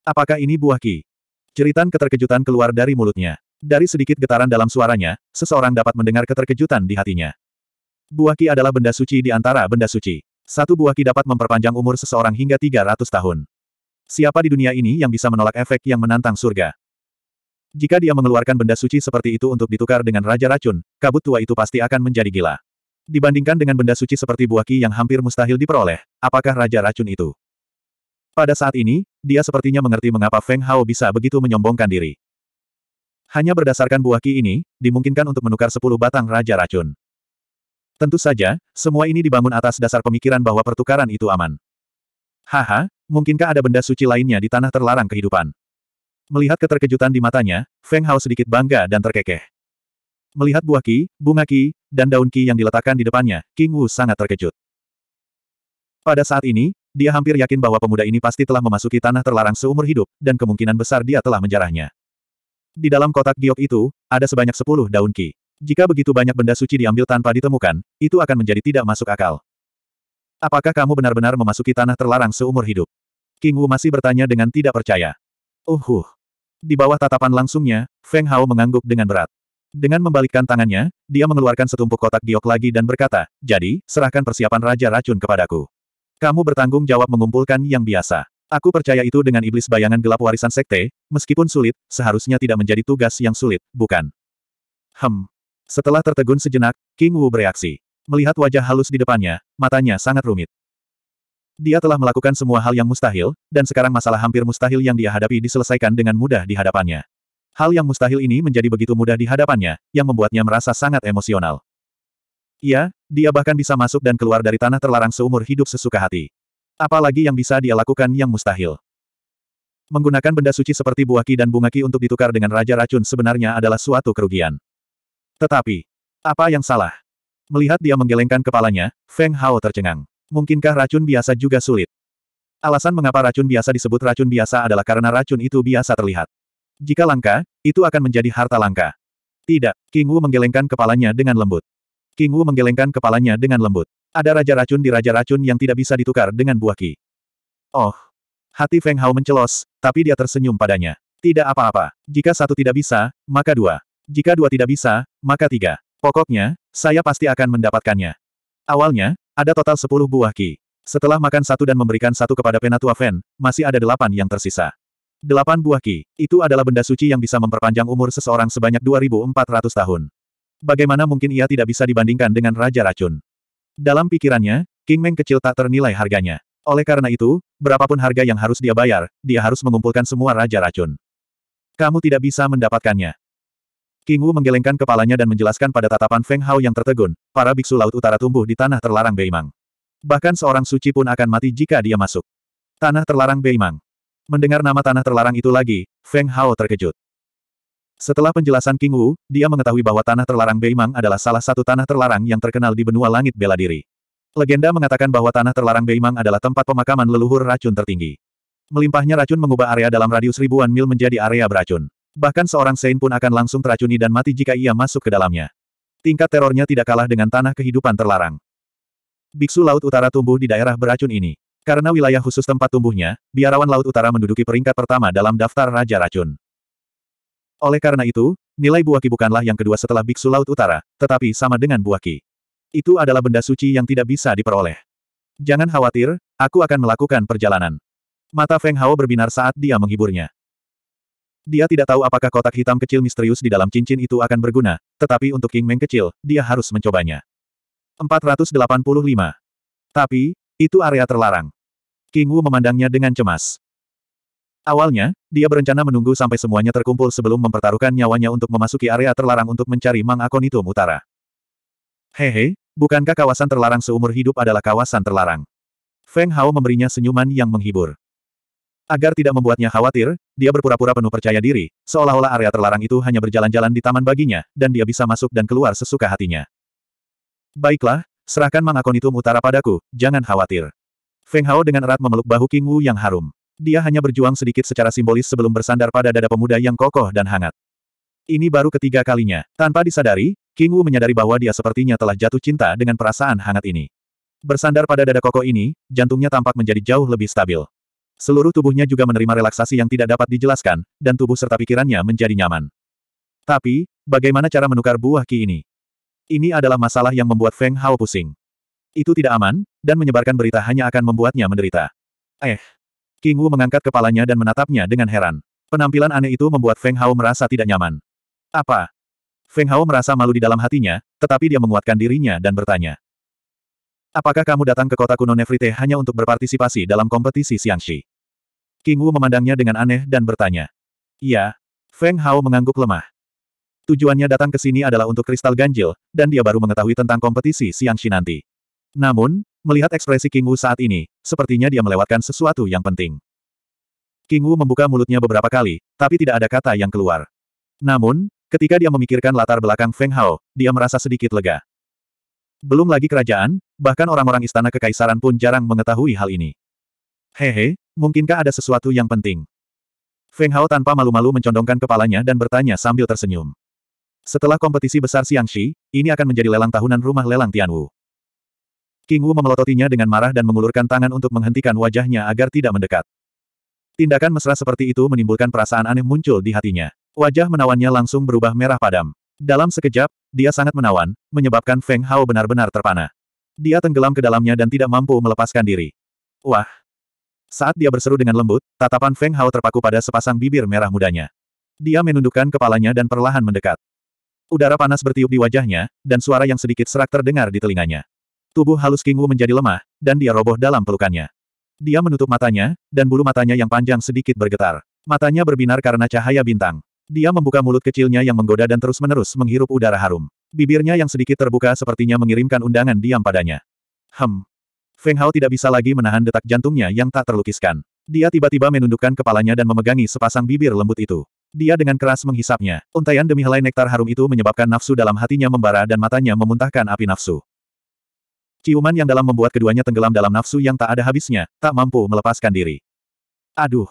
[SPEAKER 1] Apakah ini buah ki? Ceritan keterkejutan keluar dari mulutnya. Dari sedikit getaran dalam suaranya, seseorang dapat mendengar keterkejutan di hatinya. Buah ki adalah benda suci di antara benda suci. Satu buah ki dapat memperpanjang umur seseorang hingga 300 tahun. Siapa di dunia ini yang bisa menolak efek yang menantang surga? Jika dia mengeluarkan benda suci seperti itu untuk ditukar dengan Raja Racun, kabut tua itu pasti akan menjadi gila. Dibandingkan dengan benda suci seperti buah ki yang hampir mustahil diperoleh, apakah Raja Racun itu? Pada saat ini, dia sepertinya mengerti mengapa Feng Hao bisa begitu menyombongkan diri. Hanya berdasarkan buah ki ini, dimungkinkan untuk menukar 10 batang Raja Racun. Tentu saja, semua ini dibangun atas dasar pemikiran bahwa pertukaran itu aman. Haha, mungkinkah ada benda suci lainnya di tanah terlarang kehidupan? Melihat keterkejutan di matanya, Feng Hao sedikit bangga dan terkekeh. Melihat buah ki, bunga ki, dan daun ki yang diletakkan di depannya, King Wu sangat terkejut. Pada saat ini, dia hampir yakin bahwa pemuda ini pasti telah memasuki tanah terlarang seumur hidup, dan kemungkinan besar dia telah menjarahnya. Di dalam kotak giok itu, ada sebanyak sepuluh daun ki. Jika begitu banyak benda suci diambil tanpa ditemukan, itu akan menjadi tidak masuk akal. Apakah kamu benar-benar memasuki tanah terlarang seumur hidup? King Wu masih bertanya dengan tidak percaya. Uhuh. Di bawah tatapan langsungnya, Feng Hao mengangguk dengan berat. Dengan membalikkan tangannya, dia mengeluarkan setumpuk kotak giok lagi dan berkata, jadi, serahkan persiapan Raja Racun kepadaku. Kamu bertanggung jawab mengumpulkan yang biasa. Aku percaya itu dengan iblis bayangan gelap warisan sekte, meskipun sulit, seharusnya tidak menjadi tugas yang sulit, bukan? Hem, setelah tertegun sejenak, King Wu bereaksi. Melihat wajah halus di depannya, matanya sangat rumit. Dia telah melakukan semua hal yang mustahil, dan sekarang masalah hampir mustahil yang dia hadapi diselesaikan dengan mudah di hadapannya. Hal yang mustahil ini menjadi begitu mudah di hadapannya, yang membuatnya merasa sangat emosional. Ya, dia bahkan bisa masuk dan keluar dari tanah terlarang seumur hidup sesuka hati. Apalagi yang bisa dia lakukan yang mustahil. Menggunakan benda suci seperti buah ki dan bunga ki untuk ditukar dengan Raja Racun sebenarnya adalah suatu kerugian. Tetapi, apa yang salah? Melihat dia menggelengkan kepalanya, Feng Hao tercengang. Mungkinkah racun biasa juga sulit? Alasan mengapa racun biasa disebut racun biasa adalah karena racun itu biasa terlihat. Jika langka, itu akan menjadi harta langka. Tidak, King Wu menggelengkan kepalanya dengan lembut. King Wu menggelengkan kepalanya dengan lembut. Ada raja racun di raja racun yang tidak bisa ditukar dengan buah ki. Oh. Hati Feng Hao mencelos, tapi dia tersenyum padanya. Tidak apa-apa. Jika satu tidak bisa, maka dua. Jika dua tidak bisa, maka tiga. Pokoknya, saya pasti akan mendapatkannya. Awalnya, ada total sepuluh buah ki. Setelah makan satu dan memberikan satu kepada Penatua Fen, masih ada delapan yang tersisa. Delapan buah ki, itu adalah benda suci yang bisa memperpanjang umur seseorang sebanyak 2400 tahun. Bagaimana mungkin ia tidak bisa dibandingkan dengan Raja Racun? Dalam pikirannya, King Meng kecil tak ternilai harganya. Oleh karena itu, berapapun harga yang harus dia bayar, dia harus mengumpulkan semua Raja Racun. Kamu tidak bisa mendapatkannya. King Wu menggelengkan kepalanya dan menjelaskan pada tatapan Feng Hao yang tertegun, para biksu Laut Utara tumbuh di tanah terlarang Beimang. Bahkan seorang suci pun akan mati jika dia masuk. Tanah terlarang Beimang. Mendengar nama tanah terlarang itu lagi, Feng Hao terkejut. Setelah penjelasan King Wu, dia mengetahui bahwa tanah terlarang Beimang adalah salah satu tanah terlarang yang terkenal di benua langit bela diri. Legenda mengatakan bahwa tanah terlarang Beimang adalah tempat pemakaman leluhur racun tertinggi. Melimpahnya racun mengubah area dalam radius ribuan mil menjadi area beracun. Bahkan seorang Sein pun akan langsung teracuni dan mati jika ia masuk ke dalamnya. Tingkat terornya tidak kalah dengan tanah kehidupan terlarang. Biksu Laut Utara tumbuh di daerah beracun ini. Karena wilayah khusus tempat tumbuhnya, biarawan Laut Utara menduduki peringkat pertama dalam daftar Raja Racun. Oleh karena itu, nilai buah ki bukanlah yang kedua setelah Biksu Laut Utara, tetapi sama dengan buah ki. Itu adalah benda suci yang tidak bisa diperoleh. Jangan khawatir, aku akan melakukan perjalanan. Mata Feng Hao berbinar saat dia menghiburnya. Dia tidak tahu apakah kotak hitam kecil misterius di dalam cincin itu akan berguna, tetapi untuk King Meng kecil, dia harus mencobanya. 485. Tapi, itu area terlarang. King Wu memandangnya dengan cemas. Awalnya, dia berencana menunggu sampai semuanya terkumpul sebelum mempertaruhkan nyawanya untuk memasuki area terlarang untuk mencari Mang Akon Akonitum Utara. Hehe, bukankah kawasan terlarang seumur hidup adalah kawasan terlarang? Feng Hao memberinya senyuman yang menghibur. Agar tidak membuatnya khawatir, dia berpura-pura penuh percaya diri, seolah-olah area terlarang itu hanya berjalan-jalan di taman baginya, dan dia bisa masuk dan keluar sesuka hatinya. Baiklah, serahkan Mang itu Utara padaku, jangan khawatir. Feng Hao dengan erat memeluk bahu King Wu yang harum. Dia hanya berjuang sedikit secara simbolis sebelum bersandar pada dada pemuda yang kokoh dan hangat. Ini baru ketiga kalinya. Tanpa disadari, King Wu menyadari bahwa dia sepertinya telah jatuh cinta dengan perasaan hangat ini. Bersandar pada dada kokoh ini, jantungnya tampak menjadi jauh lebih stabil. Seluruh tubuhnya juga menerima relaksasi yang tidak dapat dijelaskan, dan tubuh serta pikirannya menjadi nyaman. Tapi, bagaimana cara menukar buah ki ini? Ini adalah masalah yang membuat Feng Hao pusing. Itu tidak aman, dan menyebarkan berita hanya akan membuatnya menderita. Eh. King Wu mengangkat kepalanya dan menatapnya dengan heran. Penampilan aneh itu membuat Feng Hao merasa tidak nyaman. Apa? Feng Hao merasa malu di dalam hatinya, tetapi dia menguatkan dirinya dan bertanya. Apakah kamu datang ke kota kuno Nefrite hanya untuk berpartisipasi dalam kompetisi Xiangxi? King Wu memandangnya dengan aneh dan bertanya. Ya, Feng Hao mengangguk lemah. Tujuannya datang ke sini adalah untuk kristal ganjil, dan dia baru mengetahui tentang kompetisi Xiangxi nanti. Namun, melihat ekspresi King Wu saat ini, sepertinya dia melewatkan sesuatu yang penting. King Wu membuka mulutnya beberapa kali, tapi tidak ada kata yang keluar. Namun, ketika dia memikirkan latar belakang Feng Hao, dia merasa sedikit lega. Belum lagi kerajaan, Bahkan orang-orang istana kekaisaran pun jarang mengetahui hal ini. Hehe, mungkinkah ada sesuatu yang penting? Feng Hao tanpa malu-malu mencondongkan kepalanya dan bertanya sambil tersenyum. Setelah kompetisi besar Xiangxi, ini akan menjadi lelang tahunan rumah lelang Tianwu. King Wu memelototinya dengan marah dan mengulurkan tangan untuk menghentikan wajahnya agar tidak mendekat. Tindakan mesra seperti itu menimbulkan perasaan aneh muncul di hatinya. Wajah menawannya langsung berubah merah padam. Dalam sekejap, dia sangat menawan, menyebabkan Feng Hao benar-benar terpana. Dia tenggelam ke dalamnya dan tidak mampu melepaskan diri. Wah! Saat dia berseru dengan lembut, tatapan Feng Hao terpaku pada sepasang bibir merah mudanya. Dia menundukkan kepalanya dan perlahan mendekat. Udara panas bertiup di wajahnya, dan suara yang sedikit serak terdengar di telinganya. Tubuh halus King Wu menjadi lemah, dan dia roboh dalam pelukannya. Dia menutup matanya, dan bulu matanya yang panjang sedikit bergetar. Matanya berbinar karena cahaya bintang. Dia membuka mulut kecilnya yang menggoda dan terus-menerus menghirup udara harum. Bibirnya yang sedikit terbuka sepertinya mengirimkan undangan diam padanya. Hem. Feng Hao tidak bisa lagi menahan detak jantungnya yang tak terlukiskan. Dia tiba-tiba menundukkan kepalanya dan memegangi sepasang bibir lembut itu. Dia dengan keras menghisapnya. Untaian demi helai nektar harum itu menyebabkan nafsu dalam hatinya membara dan matanya memuntahkan api nafsu. Ciuman yang dalam membuat keduanya tenggelam dalam nafsu yang tak ada habisnya, tak mampu melepaskan diri. Aduh!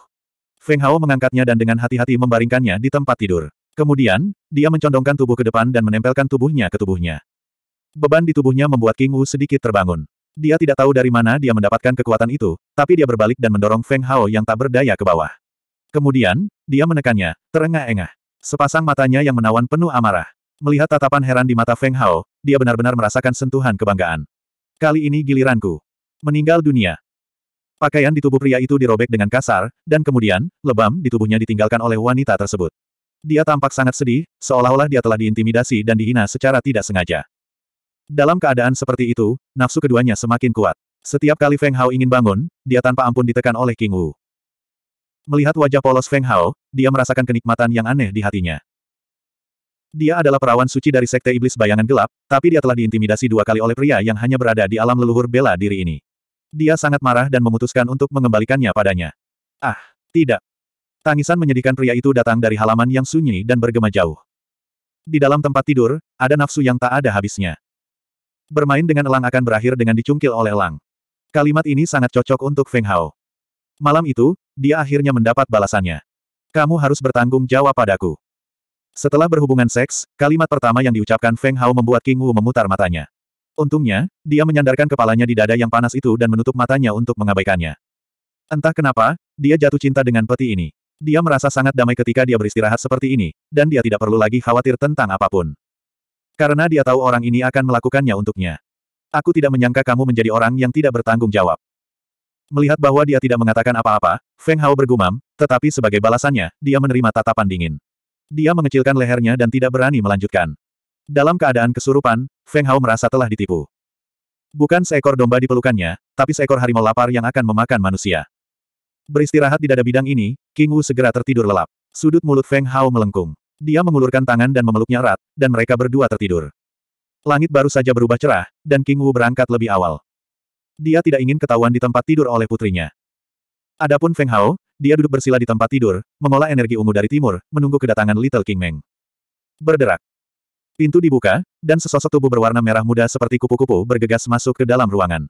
[SPEAKER 1] Feng Hao mengangkatnya dan dengan hati-hati membaringkannya di tempat tidur. Kemudian, dia mencondongkan tubuh ke depan dan menempelkan tubuhnya ke tubuhnya. Beban di tubuhnya membuat King Wu sedikit terbangun. Dia tidak tahu dari mana dia mendapatkan kekuatan itu, tapi dia berbalik dan mendorong Feng Hao yang tak berdaya ke bawah. Kemudian, dia menekannya, terengah-engah. Sepasang matanya yang menawan penuh amarah. Melihat tatapan heran di mata Feng Hao, dia benar-benar merasakan sentuhan kebanggaan. Kali ini giliranku. Meninggal dunia. Pakaian di tubuh pria itu dirobek dengan kasar, dan kemudian, lebam di tubuhnya ditinggalkan oleh wanita tersebut. Dia tampak sangat sedih, seolah-olah dia telah diintimidasi dan dihina secara tidak sengaja. Dalam keadaan seperti itu, nafsu keduanya semakin kuat. Setiap kali Feng Hao ingin bangun, dia tanpa ampun ditekan oleh King Wu. Melihat wajah polos Feng Hao, dia merasakan kenikmatan yang aneh di hatinya. Dia adalah perawan suci dari Sekte Iblis Bayangan Gelap, tapi dia telah diintimidasi dua kali oleh pria yang hanya berada di alam leluhur bela diri ini. Dia sangat marah dan memutuskan untuk mengembalikannya padanya. Ah, tidak, Tangisan menyedihkan pria itu datang dari halaman yang sunyi dan bergema jauh. Di dalam tempat tidur, ada nafsu yang tak ada habisnya. Bermain dengan elang akan berakhir dengan dicungkil oleh elang. Kalimat ini sangat cocok untuk Feng Hao. Malam itu, dia akhirnya mendapat balasannya. Kamu harus bertanggung jawab padaku. Setelah berhubungan seks, kalimat pertama yang diucapkan Feng Hao membuat King Wu memutar matanya. Untungnya, dia menyandarkan kepalanya di dada yang panas itu dan menutup matanya untuk mengabaikannya. Entah kenapa, dia jatuh cinta dengan peti ini. Dia merasa sangat damai ketika dia beristirahat seperti ini, dan dia tidak perlu lagi khawatir tentang apapun. Karena dia tahu orang ini akan melakukannya untuknya. Aku tidak menyangka kamu menjadi orang yang tidak bertanggung jawab. Melihat bahwa dia tidak mengatakan apa-apa, Feng Hao bergumam, tetapi sebagai balasannya, dia menerima tatapan dingin. Dia mengecilkan lehernya dan tidak berani melanjutkan. Dalam keadaan kesurupan, Feng Hao merasa telah ditipu. Bukan seekor domba di pelukannya, tapi seekor harimau lapar yang akan memakan manusia. Beristirahat di dada bidang ini, King Wu segera tertidur lelap. Sudut mulut Feng Hao melengkung. Dia mengulurkan tangan dan memeluknya erat, dan mereka berdua tertidur. Langit baru saja berubah cerah, dan King Wu berangkat lebih awal. Dia tidak ingin ketahuan di tempat tidur oleh putrinya. Adapun Feng Hao, dia duduk bersila di tempat tidur, mengolah energi ungu dari timur, menunggu kedatangan Little King Meng. Berderak. Pintu dibuka, dan sesosok tubuh berwarna merah muda seperti kupu-kupu bergegas masuk ke dalam ruangan.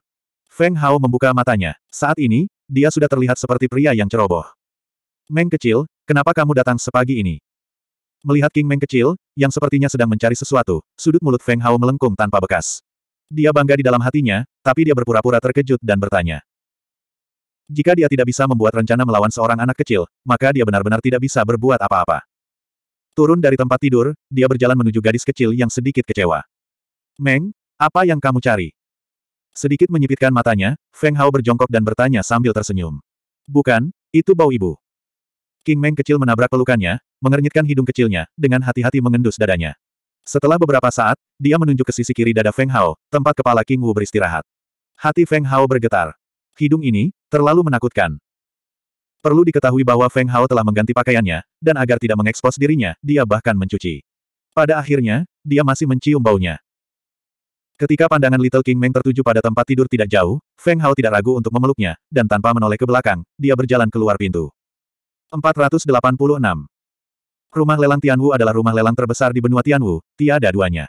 [SPEAKER 1] Feng Hao membuka matanya. Saat ini, dia sudah terlihat seperti pria yang ceroboh. Meng kecil, kenapa kamu datang sepagi ini? Melihat King Meng kecil, yang sepertinya sedang mencari sesuatu, sudut mulut Feng Hao melengkung tanpa bekas. Dia bangga di dalam hatinya, tapi dia berpura-pura terkejut dan bertanya. Jika dia tidak bisa membuat rencana melawan seorang anak kecil, maka dia benar-benar tidak bisa berbuat apa-apa. Turun dari tempat tidur, dia berjalan menuju gadis kecil yang sedikit kecewa. Meng, apa yang kamu cari? Sedikit menyipitkan matanya, Feng Hao berjongkok dan bertanya sambil tersenyum. Bukan, itu bau ibu. King Meng kecil menabrak pelukannya, mengernyitkan hidung kecilnya, dengan hati-hati mengendus dadanya. Setelah beberapa saat, dia menunjuk ke sisi kiri dada Feng Hao, tempat kepala King Wu beristirahat. Hati Feng Hao bergetar. Hidung ini, terlalu menakutkan. Perlu diketahui bahwa Feng Hao telah mengganti pakaiannya, dan agar tidak mengekspos dirinya, dia bahkan mencuci. Pada akhirnya, dia masih mencium baunya. Ketika pandangan Little King Meng tertuju pada tempat tidur tidak jauh, Feng Hao tidak ragu untuk memeluknya, dan tanpa menoleh ke belakang, dia berjalan keluar pintu. 486. Rumah lelang Tianwu adalah rumah lelang terbesar di benua Tianwu, tiada duanya.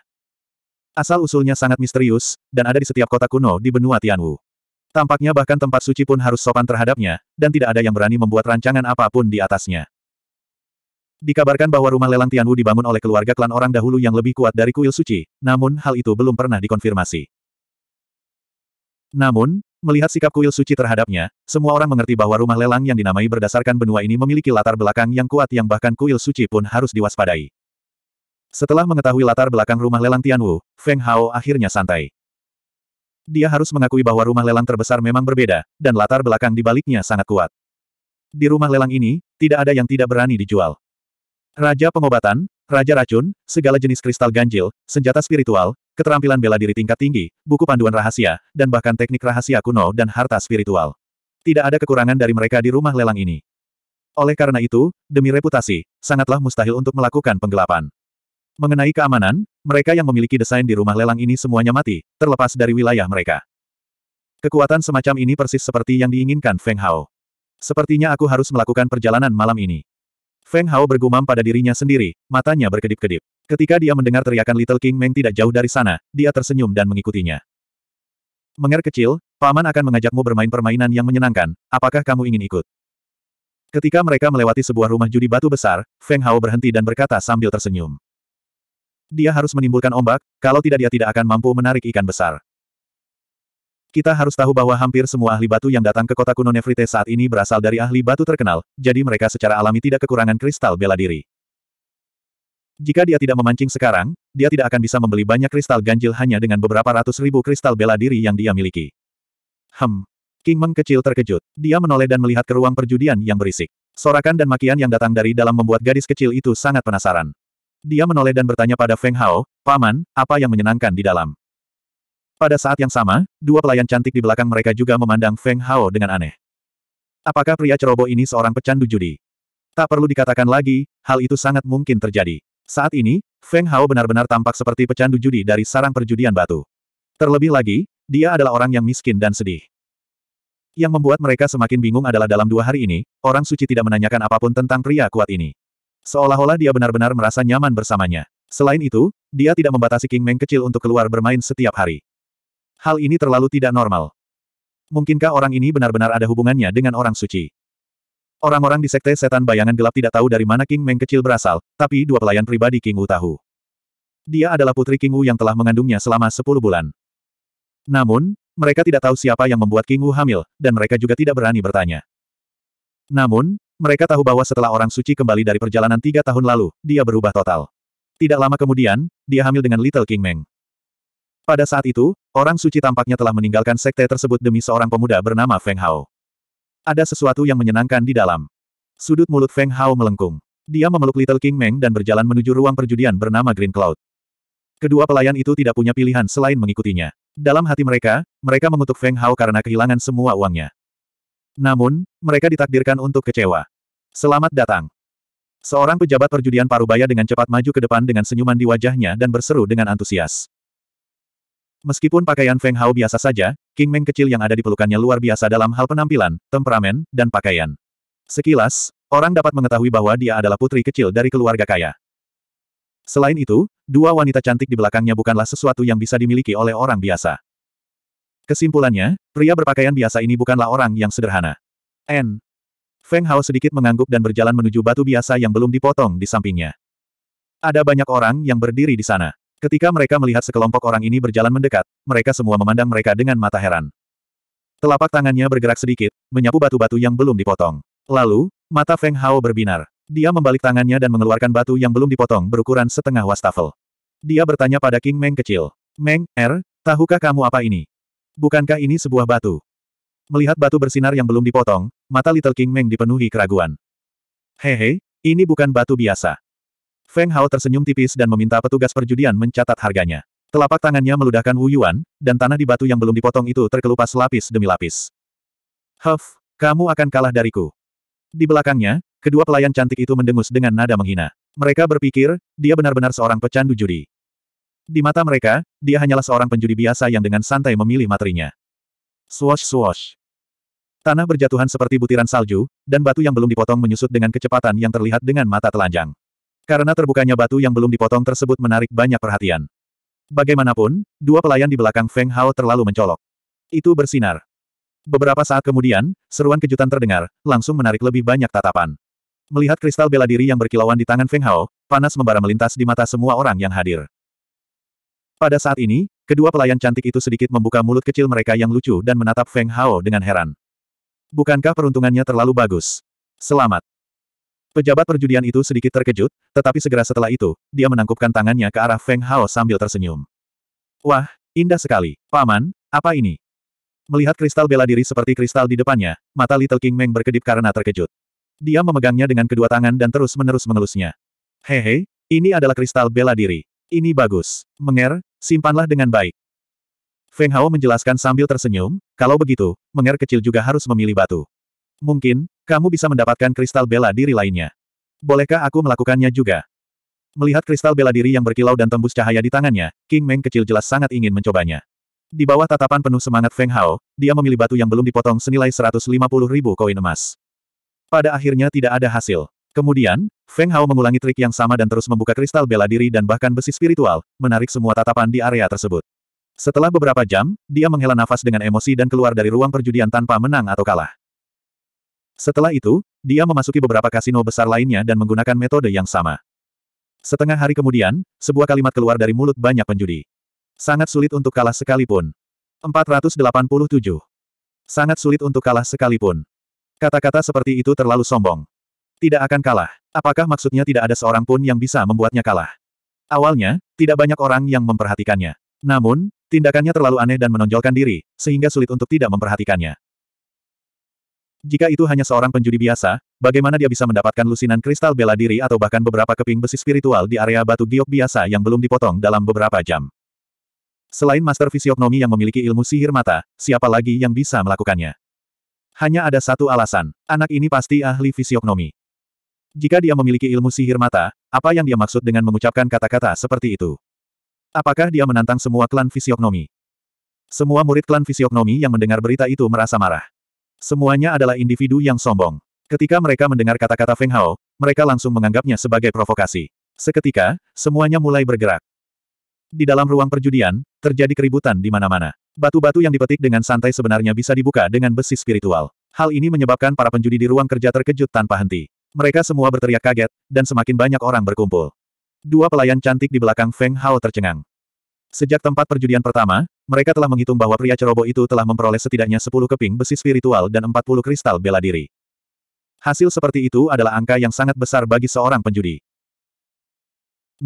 [SPEAKER 1] Asal-usulnya sangat misterius, dan ada di setiap kota kuno di benua Tianwu. Tampaknya bahkan tempat suci pun harus sopan terhadapnya, dan tidak ada yang berani membuat rancangan apapun di atasnya. Dikabarkan bahwa rumah lelang Tianwu dibangun oleh keluarga klan orang dahulu yang lebih kuat dari kuil suci, namun hal itu belum pernah dikonfirmasi. Namun, melihat sikap kuil suci terhadapnya, semua orang mengerti bahwa rumah lelang yang dinamai berdasarkan benua ini memiliki latar belakang yang kuat yang bahkan kuil suci pun harus diwaspadai. Setelah mengetahui latar belakang rumah lelang Tianwu, Feng Hao akhirnya santai. Dia harus mengakui bahwa rumah lelang terbesar memang berbeda, dan latar belakang di baliknya sangat kuat. Di rumah lelang ini, tidak ada yang tidak berani dijual. Raja pengobatan, raja racun, segala jenis kristal ganjil, senjata spiritual, keterampilan bela diri tingkat tinggi, buku panduan rahasia, dan bahkan teknik rahasia kuno dan harta spiritual. Tidak ada kekurangan dari mereka di rumah lelang ini. Oleh karena itu, demi reputasi, sangatlah mustahil untuk melakukan penggelapan. Mengenai keamanan, mereka yang memiliki desain di rumah lelang ini semuanya mati, terlepas dari wilayah mereka. Kekuatan semacam ini persis seperti yang diinginkan Feng Hao. Sepertinya aku harus melakukan perjalanan malam ini. Feng Hao bergumam pada dirinya sendiri, matanya berkedip-kedip. Ketika dia mendengar teriakan Little King Meng tidak jauh dari sana, dia tersenyum dan mengikutinya. Menger kecil, paman akan mengajakmu bermain permainan yang menyenangkan, apakah kamu ingin ikut? Ketika mereka melewati sebuah rumah judi batu besar, Feng Hao berhenti dan berkata sambil tersenyum. Dia harus menimbulkan ombak, kalau tidak dia tidak akan mampu menarik ikan besar. Kita harus tahu bahwa hampir semua ahli batu yang datang ke kota kuno Nefrite saat ini berasal dari ahli batu terkenal, jadi mereka secara alami tidak kekurangan kristal bela diri. Jika dia tidak memancing sekarang, dia tidak akan bisa membeli banyak kristal ganjil hanya dengan beberapa ratus ribu kristal bela diri yang dia miliki. Hem. King Meng kecil terkejut. Dia menoleh dan melihat ke ruang perjudian yang berisik. Sorakan dan makian yang datang dari dalam membuat gadis kecil itu sangat penasaran. Dia menoleh dan bertanya pada Feng Hao, Paman, apa yang menyenangkan di dalam? Pada saat yang sama, dua pelayan cantik di belakang mereka juga memandang Feng Hao dengan aneh. Apakah pria ceroboh ini seorang pecandu judi? Tak perlu dikatakan lagi, hal itu sangat mungkin terjadi. Saat ini, Feng Hao benar-benar tampak seperti pecandu judi dari sarang perjudian batu. Terlebih lagi, dia adalah orang yang miskin dan sedih. Yang membuat mereka semakin bingung adalah dalam dua hari ini, orang suci tidak menanyakan apapun tentang pria kuat ini. Seolah-olah dia benar-benar merasa nyaman bersamanya. Selain itu, dia tidak membatasi King Meng kecil untuk keluar bermain setiap hari. Hal ini terlalu tidak normal. Mungkinkah orang ini benar-benar ada hubungannya dengan orang suci? Orang-orang di sekte setan bayangan gelap tidak tahu dari mana King Meng kecil berasal, tapi dua pelayan pribadi King Wu tahu. Dia adalah putri King Wu yang telah mengandungnya selama 10 bulan. Namun, mereka tidak tahu siapa yang membuat King Wu hamil, dan mereka juga tidak berani bertanya. Namun, mereka tahu bahwa setelah orang suci kembali dari perjalanan tiga tahun lalu, dia berubah total. Tidak lama kemudian, dia hamil dengan Little King Meng. Pada saat itu, orang suci tampaknya telah meninggalkan sekte tersebut demi seorang pemuda bernama Feng Hao. Ada sesuatu yang menyenangkan di dalam. Sudut mulut Feng Hao melengkung. Dia memeluk Little King Meng dan berjalan menuju ruang perjudian bernama Green Cloud. Kedua pelayan itu tidak punya pilihan selain mengikutinya. Dalam hati mereka, mereka mengutuk Feng Hao karena kehilangan semua uangnya. Namun, mereka ditakdirkan untuk kecewa. Selamat datang. Seorang pejabat perjudian Parubaya dengan cepat maju ke depan dengan senyuman di wajahnya dan berseru dengan antusias. Meskipun pakaian Feng Hao biasa saja, King Meng kecil yang ada di pelukannya luar biasa dalam hal penampilan, temperamen, dan pakaian. Sekilas, orang dapat mengetahui bahwa dia adalah putri kecil dari keluarga kaya. Selain itu, dua wanita cantik di belakangnya bukanlah sesuatu yang bisa dimiliki oleh orang biasa. Kesimpulannya, pria berpakaian biasa ini bukanlah orang yang sederhana. N. Feng Hao sedikit mengangguk dan berjalan menuju batu biasa yang belum dipotong di sampingnya. Ada banyak orang yang berdiri di sana. Ketika mereka melihat sekelompok orang ini berjalan mendekat, mereka semua memandang mereka dengan mata heran. Telapak tangannya bergerak sedikit, menyapu batu-batu yang belum dipotong. Lalu, mata Feng Hao berbinar. Dia membalik tangannya dan mengeluarkan batu yang belum dipotong berukuran setengah wastafel. Dia bertanya pada King Meng kecil. Meng, Er, tahukah kamu apa ini? Bukankah ini sebuah batu? Melihat batu bersinar yang belum dipotong, mata Little King Meng dipenuhi keraguan. Hehe, ini bukan batu biasa. Feng Hao tersenyum tipis dan meminta petugas perjudian mencatat harganya. Telapak tangannya meludahkan Wu Yuan, dan tanah di batu yang belum dipotong itu terkelupas lapis demi lapis. Huff, kamu akan kalah dariku. Di belakangnya, kedua pelayan cantik itu mendengus dengan nada menghina. Mereka berpikir, dia benar-benar seorang pecandu judi. Di mata mereka, dia hanyalah seorang penjudi biasa yang dengan santai memilih materinya. Swash swash. Tanah berjatuhan seperti butiran salju, dan batu yang belum dipotong menyusut dengan kecepatan yang terlihat dengan mata telanjang. Karena terbukanya batu yang belum dipotong tersebut menarik banyak perhatian. Bagaimanapun, dua pelayan di belakang Feng Hao terlalu mencolok. Itu bersinar. Beberapa saat kemudian, seruan kejutan terdengar, langsung menarik lebih banyak tatapan. Melihat kristal bela diri yang berkilauan di tangan Feng Hao, panas membara melintas di mata semua orang yang hadir. Pada saat ini, kedua pelayan cantik itu sedikit membuka mulut kecil mereka yang lucu dan menatap Feng Hao dengan heran. Bukankah peruntungannya terlalu bagus? Selamat. Pejabat perjudian itu sedikit terkejut, tetapi segera setelah itu, dia menangkupkan tangannya ke arah Feng Hao sambil tersenyum. Wah, indah sekali. Paman, apa ini? Melihat kristal bela diri seperti kristal di depannya, mata Little King Meng berkedip karena terkejut. Dia memegangnya dengan kedua tangan dan terus-menerus mengelusnya. Hehe, ini adalah kristal bela diri. Ini bagus. Menger, simpanlah dengan baik. Feng Hao menjelaskan sambil tersenyum, kalau begitu, Menger kecil juga harus memilih batu. Mungkin, kamu bisa mendapatkan kristal bela diri lainnya. Bolehkah aku melakukannya juga? Melihat kristal bela diri yang berkilau dan tembus cahaya di tangannya, King Meng kecil jelas sangat ingin mencobanya. Di bawah tatapan penuh semangat Feng Hao, dia memilih batu yang belum dipotong senilai 150 ribu koin emas. Pada akhirnya tidak ada hasil. Kemudian, Feng Hao mengulangi trik yang sama dan terus membuka kristal bela diri dan bahkan besi spiritual, menarik semua tatapan di area tersebut. Setelah beberapa jam, dia menghela nafas dengan emosi dan keluar dari ruang perjudian tanpa menang atau kalah. Setelah itu, dia memasuki beberapa kasino besar lainnya dan menggunakan metode yang sama. Setengah hari kemudian, sebuah kalimat keluar dari mulut banyak penjudi. Sangat sulit untuk kalah sekalipun. 487. Sangat sulit untuk kalah sekalipun. Kata-kata seperti itu terlalu sombong. Tidak akan kalah. Apakah maksudnya tidak ada seorang pun yang bisa membuatnya kalah? Awalnya, tidak banyak orang yang memperhatikannya. Namun, tindakannya terlalu aneh dan menonjolkan diri, sehingga sulit untuk tidak memperhatikannya. Jika itu hanya seorang penjudi biasa, bagaimana dia bisa mendapatkan lusinan kristal bela diri atau bahkan beberapa keping besi spiritual di area batu giok biasa yang belum dipotong dalam beberapa jam? Selain Master Fisiognomi yang memiliki ilmu sihir mata, siapa lagi yang bisa melakukannya? Hanya ada satu alasan, anak ini pasti ahli fisiognomi. Jika dia memiliki ilmu sihir mata, apa yang dia maksud dengan mengucapkan kata-kata seperti itu? Apakah dia menantang semua klan fisiognomi? Semua murid klan fisiognomi yang mendengar berita itu merasa marah. Semuanya adalah individu yang sombong. Ketika mereka mendengar kata-kata Feng Hao, mereka langsung menganggapnya sebagai provokasi. Seketika, semuanya mulai bergerak. Di dalam ruang perjudian, terjadi keributan di mana-mana. Batu-batu yang dipetik dengan santai sebenarnya bisa dibuka dengan besi spiritual. Hal ini menyebabkan para penjudi di ruang kerja terkejut tanpa henti. Mereka semua berteriak kaget, dan semakin banyak orang berkumpul. Dua pelayan cantik di belakang Feng Hao tercengang. Sejak tempat perjudian pertama, mereka telah menghitung bahwa pria ceroboh itu telah memperoleh setidaknya 10 keping besi spiritual dan 40 kristal bela diri. Hasil seperti itu adalah angka yang sangat besar bagi seorang penjudi.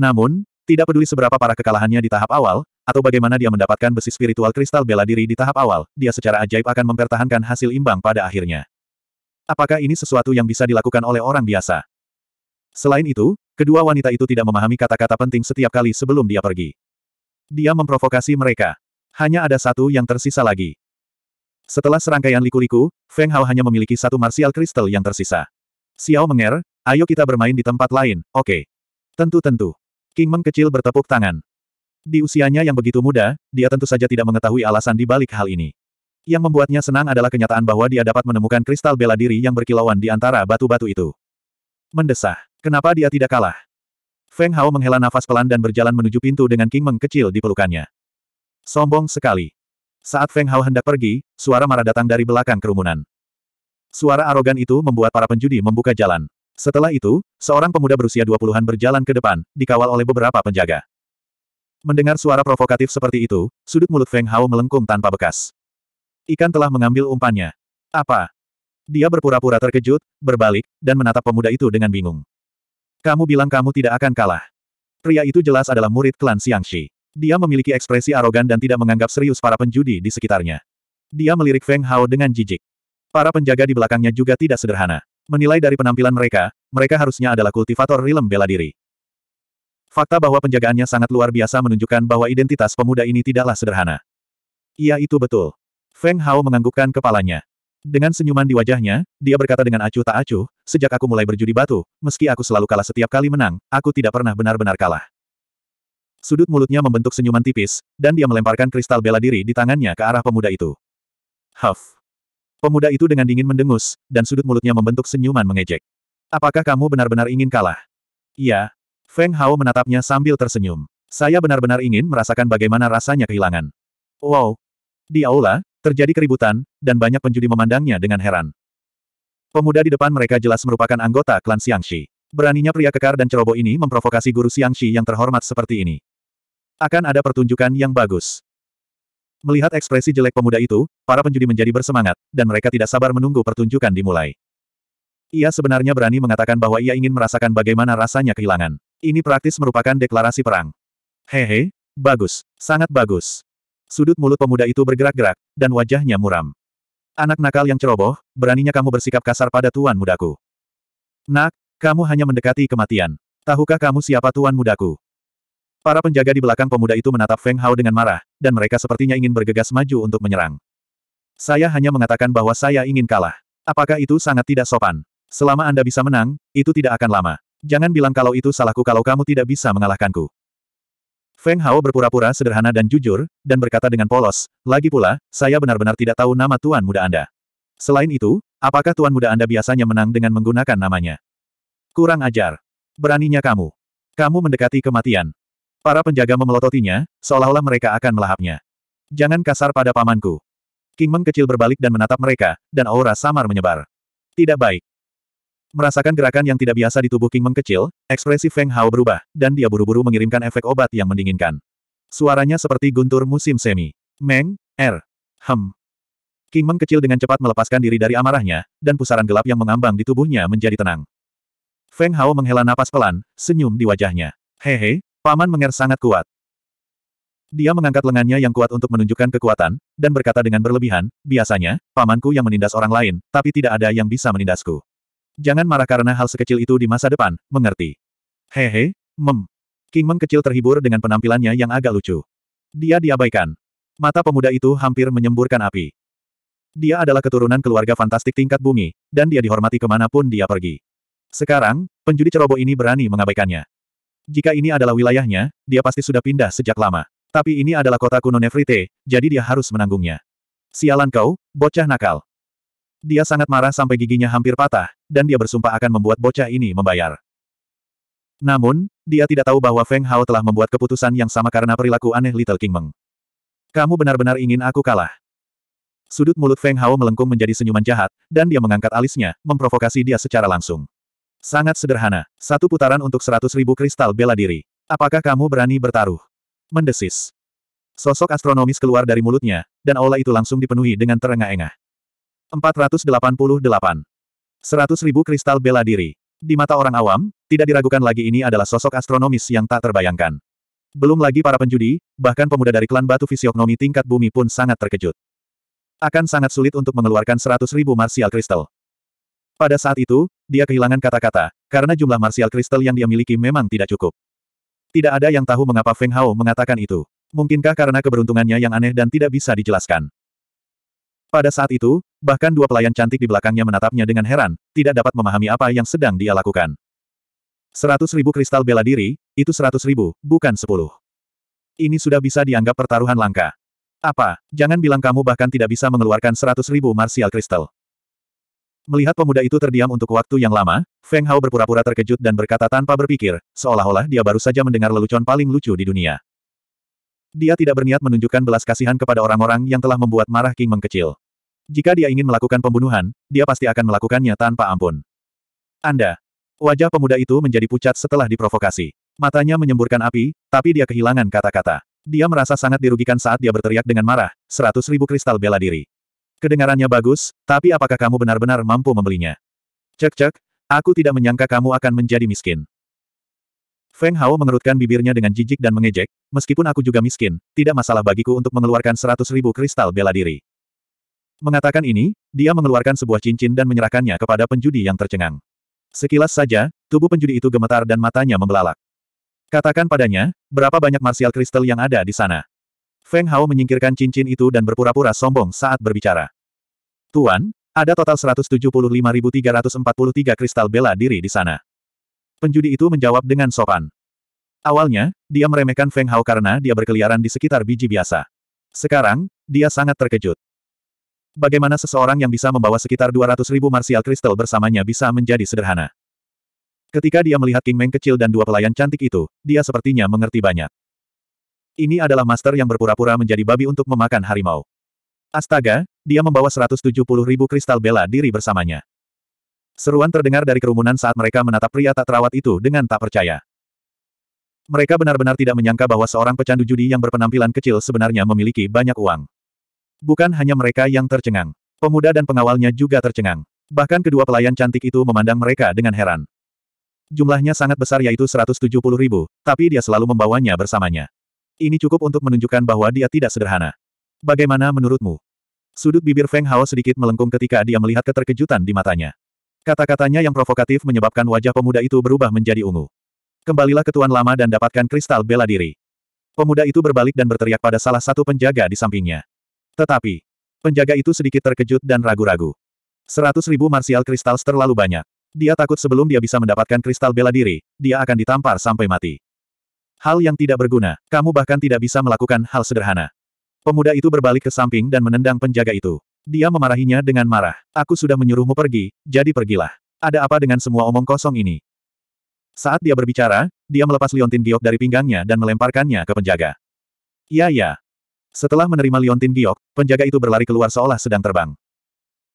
[SPEAKER 1] Namun, tidak peduli seberapa parah kekalahannya di tahap awal, atau bagaimana dia mendapatkan besi spiritual kristal bela diri di tahap awal, dia secara ajaib akan mempertahankan hasil imbang pada akhirnya. Apakah ini sesuatu yang bisa dilakukan oleh orang biasa? Selain itu, kedua wanita itu tidak memahami kata-kata penting setiap kali sebelum dia pergi. Dia memprovokasi mereka. Hanya ada satu yang tersisa lagi. Setelah serangkaian liku-liku, Feng Hao hanya memiliki satu martial kristal yang tersisa. Xiao menger, ayo kita bermain di tempat lain, oke. Okay. Tentu-tentu. King Meng kecil bertepuk tangan. Di usianya yang begitu muda, dia tentu saja tidak mengetahui alasan di balik hal ini. Yang membuatnya senang adalah kenyataan bahwa dia dapat menemukan kristal bela diri yang berkilauan di antara batu-batu itu. Mendesah. Kenapa dia tidak kalah? Feng Hao menghela nafas pelan dan berjalan menuju pintu dengan King Meng kecil di pelukannya. Sombong sekali. Saat Feng Hao hendak pergi, suara marah datang dari belakang kerumunan. Suara arogan itu membuat para penjudi membuka jalan. Setelah itu, seorang pemuda berusia 20-an berjalan ke depan, dikawal oleh beberapa penjaga. Mendengar suara provokatif seperti itu, sudut mulut Feng Hao melengkung tanpa bekas. Ikan telah mengambil umpannya. Apa? Dia berpura-pura terkejut, berbalik, dan menatap pemuda itu dengan bingung. Kamu bilang kamu tidak akan kalah. Pria itu jelas adalah murid klan Xiangxi. Dia memiliki ekspresi arogan dan tidak menganggap serius para penjudi di sekitarnya. Dia melirik Feng Hao dengan jijik. Para penjaga di belakangnya juga tidak sederhana. Menilai dari penampilan mereka, mereka harusnya adalah kultivator rilem bela diri. Fakta bahwa penjagaannya sangat luar biasa menunjukkan bahwa identitas pemuda ini tidaklah sederhana. Iya itu betul. Feng Hao menganggukkan kepalanya. Dengan senyuman di wajahnya, dia berkata dengan acuh tak acuh, sejak aku mulai berjudi batu, meski aku selalu kalah setiap kali menang, aku tidak pernah benar-benar kalah. Sudut mulutnya membentuk senyuman tipis, dan dia melemparkan kristal bela diri di tangannya ke arah pemuda itu. Huff. Pemuda itu dengan dingin mendengus, dan sudut mulutnya membentuk senyuman mengejek. Apakah kamu benar-benar ingin kalah? Iya. Feng Hao menatapnya sambil tersenyum. Saya benar-benar ingin merasakan bagaimana rasanya kehilangan. Wow. Di aula, Terjadi keributan, dan banyak penjudi memandangnya dengan heran. Pemuda di depan mereka jelas merupakan anggota klan Xiangxi. Beraninya pria kekar dan ceroboh ini memprovokasi guru Xiangxi yang terhormat seperti ini. Akan ada pertunjukan yang bagus. Melihat ekspresi jelek pemuda itu, para penjudi menjadi bersemangat, dan mereka tidak sabar menunggu pertunjukan dimulai. Ia sebenarnya berani mengatakan bahwa ia ingin merasakan bagaimana rasanya kehilangan. Ini praktis merupakan deklarasi perang. Hehe, bagus, sangat bagus. Sudut mulut pemuda itu bergerak-gerak, dan wajahnya muram. Anak nakal yang ceroboh, beraninya kamu bersikap kasar pada tuan mudaku. Nak, kamu hanya mendekati kematian. Tahukah kamu siapa tuan mudaku? Para penjaga di belakang pemuda itu menatap Feng Hao dengan marah, dan mereka sepertinya ingin bergegas maju untuk menyerang. Saya hanya mengatakan bahwa saya ingin kalah. Apakah itu sangat tidak sopan? Selama Anda bisa menang, itu tidak akan lama. Jangan bilang kalau itu salahku kalau kamu tidak bisa mengalahkanku. Feng Hao berpura-pura sederhana dan jujur, dan berkata dengan polos, lagi pula, saya benar-benar tidak tahu nama Tuan Muda Anda. Selain itu, apakah Tuan Muda Anda biasanya menang dengan menggunakan namanya? Kurang ajar. Beraninya kamu. Kamu mendekati kematian. Para penjaga memelototinya, seolah-olah mereka akan melahapnya. Jangan kasar pada pamanku. King Meng kecil berbalik dan menatap mereka, dan aura samar menyebar. Tidak baik. Merasakan gerakan yang tidak biasa di tubuh King Meng kecil, ekspresi Feng Hao berubah, dan dia buru-buru mengirimkan efek obat yang mendinginkan. Suaranya seperti guntur musim semi. Meng, er, hem. King Meng kecil dengan cepat melepaskan diri dari amarahnya, dan pusaran gelap yang mengambang di tubuhnya menjadi tenang. Feng Hao menghela napas pelan, senyum di wajahnya. Hehe, paman menger sangat kuat. Dia mengangkat lengannya yang kuat untuk menunjukkan kekuatan, dan berkata dengan berlebihan, biasanya, pamanku yang menindas orang lain, tapi tidak ada yang bisa menindasku. Jangan marah karena hal sekecil itu di masa depan, mengerti? Hehe, mem. King Meng kecil terhibur dengan penampilannya yang agak lucu. Dia diabaikan. Mata pemuda itu hampir menyemburkan api. Dia adalah keturunan keluarga fantastik tingkat bumi, dan dia dihormati kemanapun dia pergi. Sekarang, penjudi ceroboh ini berani mengabaikannya. Jika ini adalah wilayahnya, dia pasti sudah pindah sejak lama. Tapi ini adalah kota kuno Nefrite, jadi dia harus menanggungnya. Sialan kau, bocah nakal. Dia sangat marah sampai giginya hampir patah, dan dia bersumpah akan membuat bocah ini membayar. Namun, dia tidak tahu bahwa Feng Hao telah membuat keputusan yang sama karena perilaku aneh Little King Meng. Kamu benar-benar ingin aku kalah. Sudut mulut Feng Hao melengkung menjadi senyuman jahat, dan dia mengangkat alisnya, memprovokasi dia secara langsung. Sangat sederhana, satu putaran untuk seratus ribu kristal bela diri. Apakah kamu berani bertaruh? Mendesis. Sosok astronomis keluar dari mulutnya, dan aula itu langsung dipenuhi dengan terengah-engah. 488 Seratus ribu kristal bela diri. Di mata orang awam, tidak diragukan lagi ini adalah sosok astronomis yang tak terbayangkan. Belum lagi para penjudi, bahkan pemuda dari klan batu fisioknomi tingkat bumi pun sangat terkejut. Akan sangat sulit untuk mengeluarkan seratus ribu martial kristal. Pada saat itu, dia kehilangan kata-kata, karena jumlah martial kristal yang dia miliki memang tidak cukup. Tidak ada yang tahu mengapa Feng Hao mengatakan itu. Mungkinkah karena keberuntungannya yang aneh dan tidak bisa dijelaskan? Pada saat itu, bahkan dua pelayan cantik di belakangnya menatapnya dengan heran, tidak dapat memahami apa yang sedang dia lakukan. Seratus ribu kristal bela diri, itu seratus ribu, bukan sepuluh. Ini sudah bisa dianggap pertaruhan langka. Apa, jangan bilang kamu bahkan tidak bisa mengeluarkan seratus ribu martial kristal. Melihat pemuda itu terdiam untuk waktu yang lama, Feng Hao berpura-pura terkejut dan berkata tanpa berpikir, seolah-olah dia baru saja mendengar lelucon paling lucu di dunia. Dia tidak berniat menunjukkan belas kasihan kepada orang-orang yang telah membuat marah King mengkecil. Jika dia ingin melakukan pembunuhan, dia pasti akan melakukannya tanpa ampun. Anda. Wajah pemuda itu menjadi pucat setelah diprovokasi. Matanya menyemburkan api, tapi dia kehilangan kata-kata. Dia merasa sangat dirugikan saat dia berteriak dengan marah, seratus ribu kristal bela diri. Kedengarannya bagus, tapi apakah kamu benar-benar mampu membelinya? Cek-cek, aku tidak menyangka kamu akan menjadi miskin. Feng Hao mengerutkan bibirnya dengan jijik dan mengejek, meskipun aku juga miskin, tidak masalah bagiku untuk mengeluarkan seratus ribu kristal bela diri. Mengatakan ini, dia mengeluarkan sebuah cincin dan menyerahkannya kepada penjudi yang tercengang. Sekilas saja, tubuh penjudi itu gemetar dan matanya membelalak. Katakan padanya, berapa banyak martial kristal yang ada di sana. Feng Hao menyingkirkan cincin itu dan berpura-pura sombong saat berbicara. Tuan, ada total 175.343 kristal bela diri di sana. Penjudi itu menjawab dengan sopan. Awalnya, dia meremehkan Feng Hao karena dia berkeliaran di sekitar biji biasa. Sekarang, dia sangat terkejut. Bagaimana seseorang yang bisa membawa sekitar 200 ribu martial kristal bersamanya bisa menjadi sederhana. Ketika dia melihat King Meng kecil dan dua pelayan cantik itu, dia sepertinya mengerti banyak. Ini adalah master yang berpura-pura menjadi babi untuk memakan harimau. Astaga, dia membawa 170 ribu kristal bela diri bersamanya. Seruan terdengar dari kerumunan saat mereka menatap pria tak terawat itu dengan tak percaya. Mereka benar-benar tidak menyangka bahwa seorang pecandu judi yang berpenampilan kecil sebenarnya memiliki banyak uang. Bukan hanya mereka yang tercengang. Pemuda dan pengawalnya juga tercengang. Bahkan kedua pelayan cantik itu memandang mereka dengan heran. Jumlahnya sangat besar yaitu 170 ribu, tapi dia selalu membawanya bersamanya. Ini cukup untuk menunjukkan bahwa dia tidak sederhana. Bagaimana menurutmu? Sudut bibir Feng Hao sedikit melengkung ketika dia melihat keterkejutan di matanya. Kata-katanya yang provokatif menyebabkan wajah pemuda itu berubah menjadi ungu. Kembalilah ke Tuan Lama dan dapatkan kristal bela diri. Pemuda itu berbalik dan berteriak pada salah satu penjaga di sampingnya. Tetapi, penjaga itu sedikit terkejut dan ragu-ragu. Seratus ribu martial kristal terlalu banyak. Dia takut sebelum dia bisa mendapatkan kristal bela diri, dia akan ditampar sampai mati. Hal yang tidak berguna, kamu bahkan tidak bisa melakukan hal sederhana. Pemuda itu berbalik ke samping dan menendang penjaga itu. Dia memarahinya dengan marah. Aku sudah menyuruhmu pergi, jadi pergilah. Ada apa dengan semua omong kosong ini? Saat dia berbicara, dia melepas Liontin Giok dari pinggangnya dan melemparkannya ke penjaga. Ya ya. Setelah menerima Liontin Giok, penjaga itu berlari keluar seolah sedang terbang.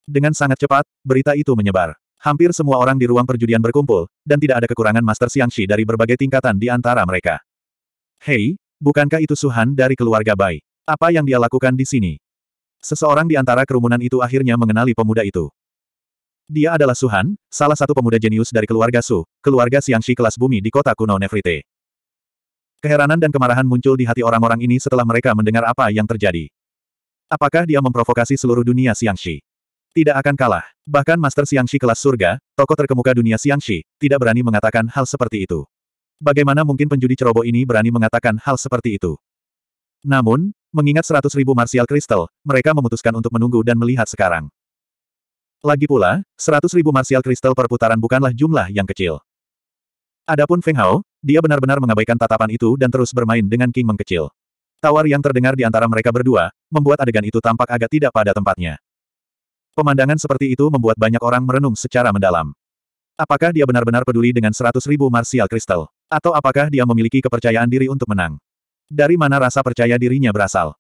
[SPEAKER 1] Dengan sangat cepat, berita itu menyebar. Hampir semua orang di ruang perjudian berkumpul, dan tidak ada kekurangan Master Xiangxi dari berbagai tingkatan di antara mereka. Hei, bukankah itu Suhan dari keluarga Bai? Apa yang dia lakukan di sini? Seseorang di antara kerumunan itu akhirnya mengenali pemuda itu. Dia adalah Suhan, salah satu pemuda jenius dari keluarga Su, keluarga Xiangxi kelas bumi di kota kuno Nefrite. Keheranan dan kemarahan muncul di hati orang-orang ini setelah mereka mendengar apa yang terjadi. Apakah dia memprovokasi seluruh dunia Xiangxi? Tidak akan kalah. Bahkan Master Xiangxi kelas surga, tokoh terkemuka dunia Xiangxi, tidak berani mengatakan hal seperti itu. Bagaimana mungkin penjudi ceroboh ini berani mengatakan hal seperti itu? Namun, Mengingat seratus ribu martial kristal, mereka memutuskan untuk menunggu dan melihat sekarang. Lagi pula, seratus ribu martial kristal perputaran bukanlah jumlah yang kecil. Adapun Feng Hao, dia benar-benar mengabaikan tatapan itu dan terus bermain dengan King mengkecil. Tawar yang terdengar di antara mereka berdua, membuat adegan itu tampak agak tidak pada tempatnya. Pemandangan seperti itu membuat banyak orang merenung secara mendalam. Apakah dia benar-benar peduli dengan seratus ribu martial kristal? Atau apakah dia memiliki kepercayaan diri untuk menang? Dari mana rasa percaya dirinya berasal?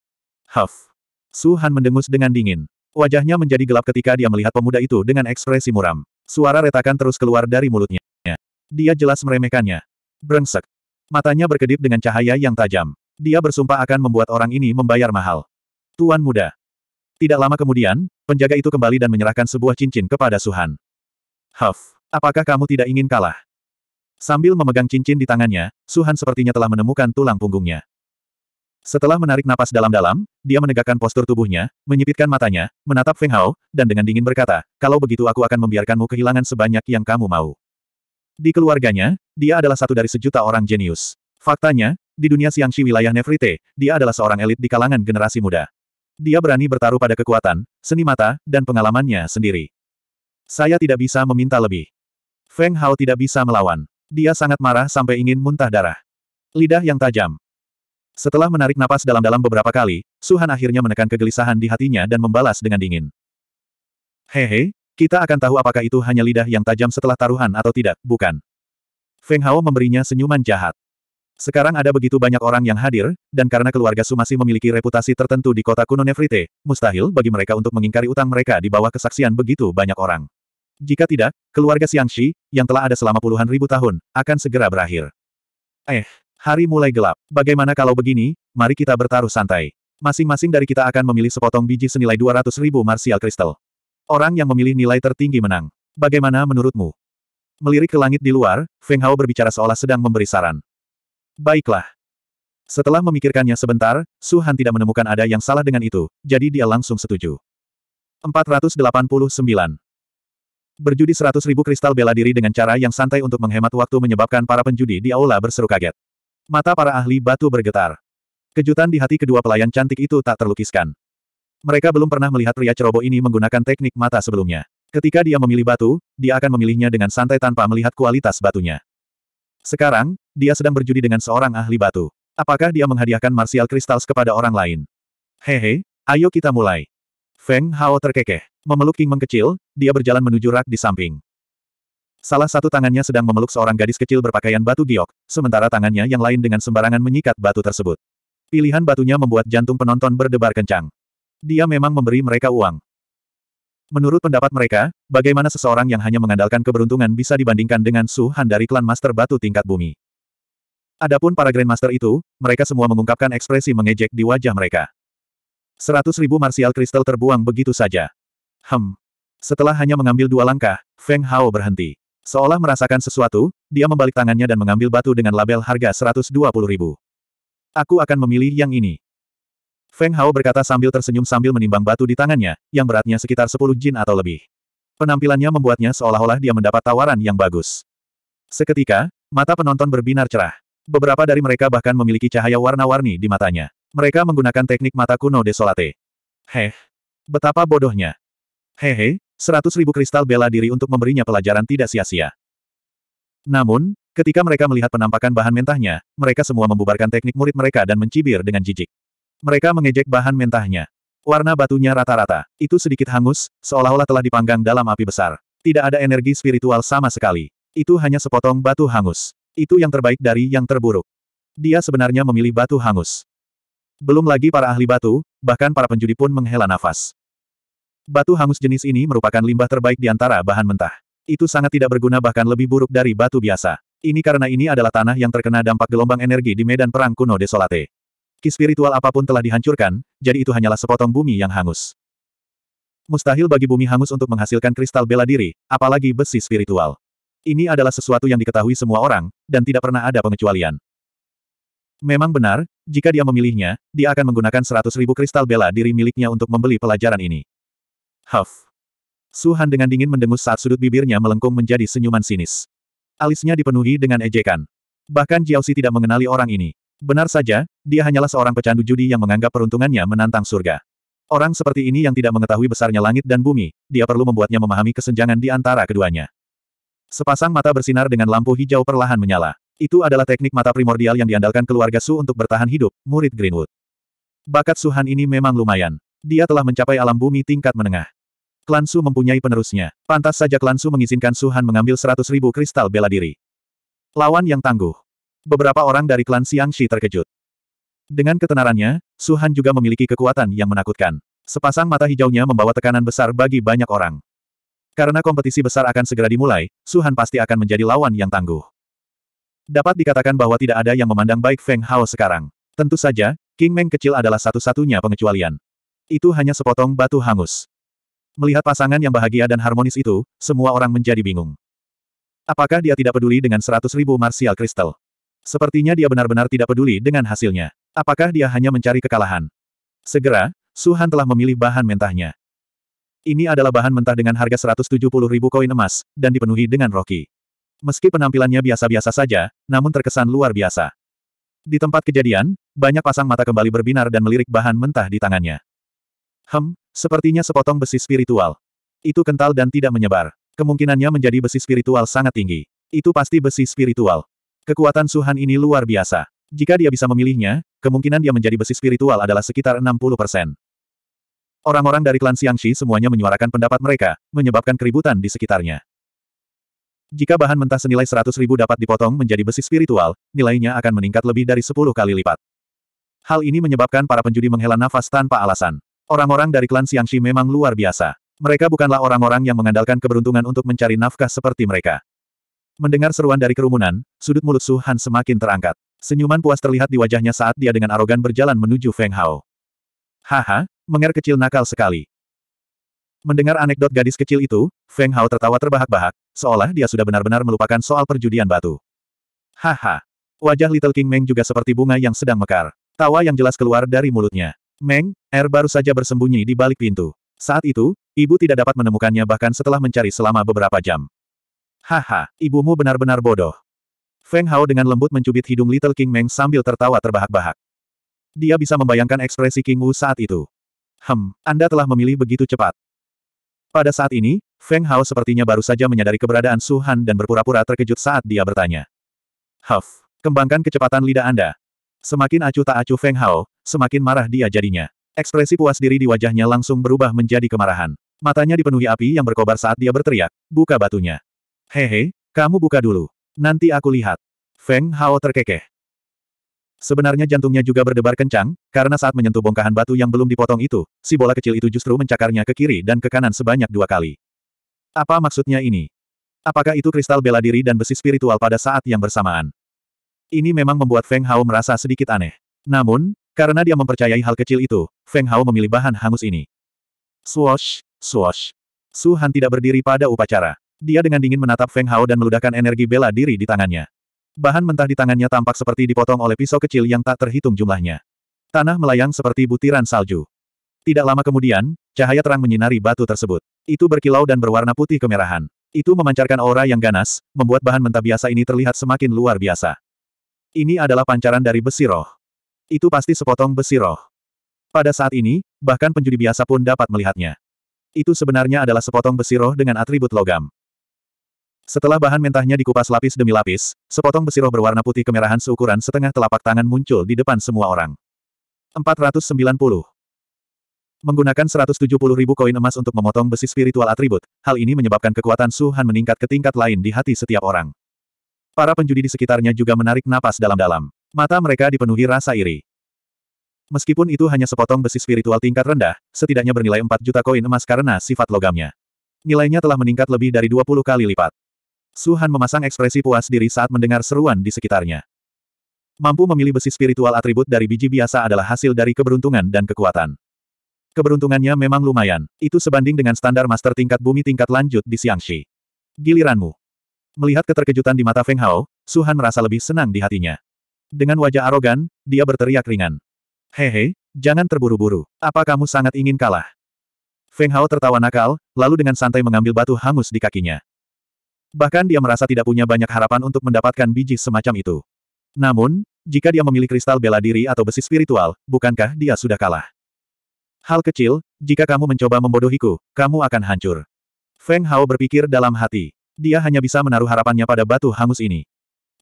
[SPEAKER 1] Huff. Su Han mendengus dengan dingin. Wajahnya menjadi gelap ketika dia melihat pemuda itu dengan ekspresi muram. Suara retakan terus keluar dari mulutnya. Dia jelas meremehkannya. Brengsek. Matanya berkedip dengan cahaya yang tajam. Dia bersumpah akan membuat orang ini membayar mahal. Tuan muda. Tidak lama kemudian, penjaga itu kembali dan menyerahkan sebuah cincin kepada Suhan. Huff, apakah kamu tidak ingin kalah? Sambil memegang cincin di tangannya, Suhan sepertinya telah menemukan tulang punggungnya. Setelah menarik napas dalam-dalam, dia menegakkan postur tubuhnya, menyipitkan matanya, menatap Feng Hao, dan dengan dingin berkata, kalau begitu aku akan membiarkanmu kehilangan sebanyak yang kamu mau. Di keluarganya, dia adalah satu dari sejuta orang jenius. Faktanya, di dunia siang wilayah Nefrite, dia adalah seorang elit di kalangan generasi muda. Dia berani bertaruh pada kekuatan, seni mata, dan pengalamannya sendiri. Saya tidak bisa meminta lebih. Feng Hao tidak bisa melawan. Dia sangat marah sampai ingin muntah darah. Lidah yang tajam, setelah menarik napas dalam-dalam beberapa kali, Suhan akhirnya menekan kegelisahan di hatinya dan membalas dengan dingin. Hehe, kita akan tahu apakah itu hanya lidah yang tajam setelah taruhan atau tidak, bukan? Feng Hao memberinya senyuman jahat. Sekarang ada begitu banyak orang yang hadir, dan karena keluarga Su masih memiliki reputasi tertentu di kota kuno Nefrite, mustahil bagi mereka untuk mengingkari utang mereka di bawah kesaksian begitu banyak orang. Jika tidak, keluarga Xiangxi, yang telah ada selama puluhan ribu tahun, akan segera berakhir. Eh, Hari mulai gelap. Bagaimana kalau begini, mari kita bertaruh santai. Masing-masing dari kita akan memilih sepotong biji senilai 200 ribu martial kristal. Orang yang memilih nilai tertinggi menang. Bagaimana menurutmu? Melirik ke langit di luar, Feng Hao berbicara seolah sedang memberi saran. Baiklah. Setelah memikirkannya sebentar, Su Han tidak menemukan ada yang salah dengan itu, jadi dia langsung setuju. 489. Berjudi 100 ribu kristal bela diri dengan cara yang santai untuk menghemat waktu menyebabkan para penjudi di aula berseru kaget. Mata para ahli batu bergetar. Kejutan di hati kedua pelayan cantik itu tak terlukiskan. Mereka belum pernah melihat pria ceroboh ini menggunakan teknik mata sebelumnya. Ketika dia memilih batu, dia akan memilihnya dengan santai tanpa melihat kualitas batunya. Sekarang, dia sedang berjudi dengan seorang ahli batu. Apakah dia menghadiahkan Martial Crystals kepada orang lain? Hehe, ayo kita mulai. Feng Hao terkekeh. Memeluk King Meng kecil, dia berjalan menuju rak di samping. Salah satu tangannya sedang memeluk seorang gadis kecil berpakaian batu giok, sementara tangannya yang lain dengan sembarangan menyikat batu tersebut. Pilihan batunya membuat jantung penonton berdebar kencang. Dia memang memberi mereka uang. Menurut pendapat mereka, bagaimana seseorang yang hanya mengandalkan keberuntungan bisa dibandingkan dengan Su Han dari klan Master Batu tingkat bumi. Adapun para Grandmaster itu, mereka semua mengungkapkan ekspresi mengejek di wajah mereka. Seratus ribu Martial kristal terbuang begitu saja. Hem. Setelah hanya mengambil dua langkah, Feng Hao berhenti. Seolah merasakan sesuatu, dia membalik tangannya dan mengambil batu dengan label harga 120 ribu. Aku akan memilih yang ini. Feng Hao berkata sambil tersenyum sambil menimbang batu di tangannya, yang beratnya sekitar 10 jin atau lebih. Penampilannya membuatnya seolah-olah dia mendapat tawaran yang bagus. Seketika, mata penonton berbinar cerah. Beberapa dari mereka bahkan memiliki cahaya warna-warni di matanya. Mereka menggunakan teknik mata kuno desolate. Heh, betapa bodohnya. Hehe, Seratus ribu kristal bela diri untuk memberinya pelajaran tidak sia-sia. Namun, ketika mereka melihat penampakan bahan mentahnya, mereka semua membubarkan teknik murid mereka dan mencibir dengan jijik. Mereka mengejek bahan mentahnya. Warna batunya rata-rata. Itu sedikit hangus, seolah-olah telah dipanggang dalam api besar. Tidak ada energi spiritual sama sekali. Itu hanya sepotong batu hangus. Itu yang terbaik dari yang terburuk. Dia sebenarnya memilih batu hangus. Belum lagi para ahli batu, bahkan para penjudi pun menghela nafas. Batu hangus jenis ini merupakan limbah terbaik di antara bahan mentah. Itu sangat tidak berguna bahkan lebih buruk dari batu biasa. Ini karena ini adalah tanah yang terkena dampak gelombang energi di medan perang kuno desolate. Ki spiritual apapun telah dihancurkan, jadi itu hanyalah sepotong bumi yang hangus. Mustahil bagi bumi hangus untuk menghasilkan kristal bela diri, apalagi besi spiritual. Ini adalah sesuatu yang diketahui semua orang, dan tidak pernah ada pengecualian. Memang benar, jika dia memilihnya, dia akan menggunakan 100.000 kristal bela diri miliknya untuk membeli pelajaran ini. Huff. Suhan dengan dingin mendengus saat sudut bibirnya melengkung menjadi senyuman sinis. Alisnya dipenuhi dengan ejekan. Bahkan Si tidak mengenali orang ini. Benar saja, dia hanyalah seorang pecandu judi yang menganggap peruntungannya menantang surga. Orang seperti ini yang tidak mengetahui besarnya langit dan bumi, dia perlu membuatnya memahami kesenjangan di antara keduanya. Sepasang mata bersinar dengan lampu hijau perlahan menyala. Itu adalah teknik mata primordial yang diandalkan keluarga Su untuk bertahan hidup, murid Greenwood. Bakat Suhan ini memang lumayan. Dia telah mencapai alam bumi tingkat menengah. Klan Su mempunyai penerusnya. Pantas saja Klan Su mengizinkan Su Han mengambil seratus ribu kristal bela diri. Lawan yang tangguh. Beberapa orang dari klan Siang Shi terkejut. Dengan ketenarannya, Su Han juga memiliki kekuatan yang menakutkan. Sepasang mata hijaunya membawa tekanan besar bagi banyak orang. Karena kompetisi besar akan segera dimulai, Su Han pasti akan menjadi lawan yang tangguh. Dapat dikatakan bahwa tidak ada yang memandang baik Feng Hao sekarang. Tentu saja, King Meng kecil adalah satu-satunya pengecualian. Itu hanya sepotong batu hangus. Melihat pasangan yang bahagia dan harmonis itu, semua orang menjadi bingung. Apakah dia tidak peduli dengan seratus ribu martial kristal? Sepertinya dia benar-benar tidak peduli dengan hasilnya. Apakah dia hanya mencari kekalahan? Segera, Suhan telah memilih bahan mentahnya. Ini adalah bahan mentah dengan harga 170 ribu koin emas, dan dipenuhi dengan Rocky. Meski penampilannya biasa-biasa saja, namun terkesan luar biasa. Di tempat kejadian, banyak pasang mata kembali berbinar dan melirik bahan mentah di tangannya. Hem, sepertinya sepotong besi spiritual. Itu kental dan tidak menyebar. Kemungkinannya menjadi besi spiritual sangat tinggi. Itu pasti besi spiritual. Kekuatan Suhan ini luar biasa. Jika dia bisa memilihnya, kemungkinan dia menjadi besi spiritual adalah sekitar 60%. Orang-orang dari klan Xiangxi semuanya menyuarakan pendapat mereka, menyebabkan keributan di sekitarnya. Jika bahan mentah senilai 100 ribu dapat dipotong menjadi besi spiritual, nilainya akan meningkat lebih dari 10 kali lipat. Hal ini menyebabkan para penjudi menghela nafas tanpa alasan. Orang-orang dari klan Xiangxi memang luar biasa. Mereka bukanlah orang-orang yang mengandalkan keberuntungan untuk mencari nafkah seperti mereka. Mendengar seruan dari kerumunan, sudut mulut Su Han semakin terangkat. Senyuman puas terlihat di wajahnya saat dia dengan arogan berjalan menuju Feng Hao. Haha, menger kecil nakal sekali. Mendengar anekdot gadis kecil itu, Feng Hao tertawa terbahak-bahak, seolah dia sudah benar-benar melupakan soal perjudian batu. Haha. Wajah Little King Meng juga seperti bunga yang sedang mekar. Tawa yang jelas keluar dari mulutnya. Meng, Er baru saja bersembunyi di balik pintu. Saat itu, ibu tidak dapat menemukannya bahkan setelah mencari selama beberapa jam. Haha, ibumu benar-benar bodoh. Feng Hao dengan lembut mencubit hidung Little King Meng sambil tertawa terbahak-bahak. Dia bisa membayangkan ekspresi King Wu saat itu. Hem, Anda telah memilih begitu cepat. Pada saat ini, Feng Hao sepertinya baru saja menyadari keberadaan Su Han dan berpura-pura terkejut saat dia bertanya. Huff, kembangkan kecepatan lidah Anda. Semakin acuh tak acuh Feng Hao, semakin marah dia jadinya. Ekspresi puas diri di wajahnya langsung berubah menjadi kemarahan. Matanya dipenuhi api yang berkobar saat dia berteriak, buka batunya. Hehe, kamu buka dulu. Nanti aku lihat. Feng Hao terkekeh. Sebenarnya jantungnya juga berdebar kencang, karena saat menyentuh bongkahan batu yang belum dipotong itu, si bola kecil itu justru mencakarnya ke kiri dan ke kanan sebanyak dua kali. Apa maksudnya ini? Apakah itu kristal bela diri dan besi spiritual pada saat yang bersamaan? Ini memang membuat Feng Hao merasa sedikit aneh. Namun, karena dia mempercayai hal kecil itu, Feng Hao memilih bahan hangus ini. Swash, swash. Su Han tidak berdiri pada upacara. Dia dengan dingin menatap Feng Hao dan meludahkan energi bela diri di tangannya. Bahan mentah di tangannya tampak seperti dipotong oleh pisau kecil yang tak terhitung jumlahnya. Tanah melayang seperti butiran salju. Tidak lama kemudian, cahaya terang menyinari batu tersebut. Itu berkilau dan berwarna putih kemerahan. Itu memancarkan aura yang ganas, membuat bahan mentah biasa ini terlihat semakin luar biasa. Ini adalah pancaran dari besi roh. Itu pasti sepotong besi roh. Pada saat ini, bahkan penjudi biasa pun dapat melihatnya. Itu sebenarnya adalah sepotong besi roh dengan atribut logam. Setelah bahan mentahnya dikupas lapis demi lapis, sepotong besi roh berwarna putih kemerahan seukuran setengah telapak tangan muncul di depan semua orang. 490. Menggunakan 170 ribu koin emas untuk memotong besi spiritual atribut, hal ini menyebabkan kekuatan Suhan meningkat ke tingkat lain di hati setiap orang. Para penjudi di sekitarnya juga menarik napas dalam-dalam. Mata mereka dipenuhi rasa iri. Meskipun itu hanya sepotong besi spiritual tingkat rendah, setidaknya bernilai 4 juta koin emas karena sifat logamnya. Nilainya telah meningkat lebih dari 20 kali lipat. Suhan memasang ekspresi puas diri saat mendengar seruan di sekitarnya. Mampu memilih besi spiritual atribut dari biji biasa adalah hasil dari keberuntungan dan kekuatan. Keberuntungannya memang lumayan. Itu sebanding dengan standar master tingkat bumi tingkat lanjut di Xiangxi. Giliranmu. Melihat keterkejutan di mata Feng Hao, Suhan merasa lebih senang di hatinya. Dengan wajah arogan, dia berteriak ringan. Hehe, jangan terburu-buru. Apa kamu sangat ingin kalah? Feng Hao tertawa nakal, lalu dengan santai mengambil batu hangus di kakinya. Bahkan dia merasa tidak punya banyak harapan untuk mendapatkan biji semacam itu. Namun, jika dia memilih kristal bela diri atau besi spiritual, bukankah dia sudah kalah? Hal kecil, jika kamu mencoba membodohiku, kamu akan hancur. Feng Hao berpikir dalam hati. Dia hanya bisa menaruh harapannya pada batu hangus ini.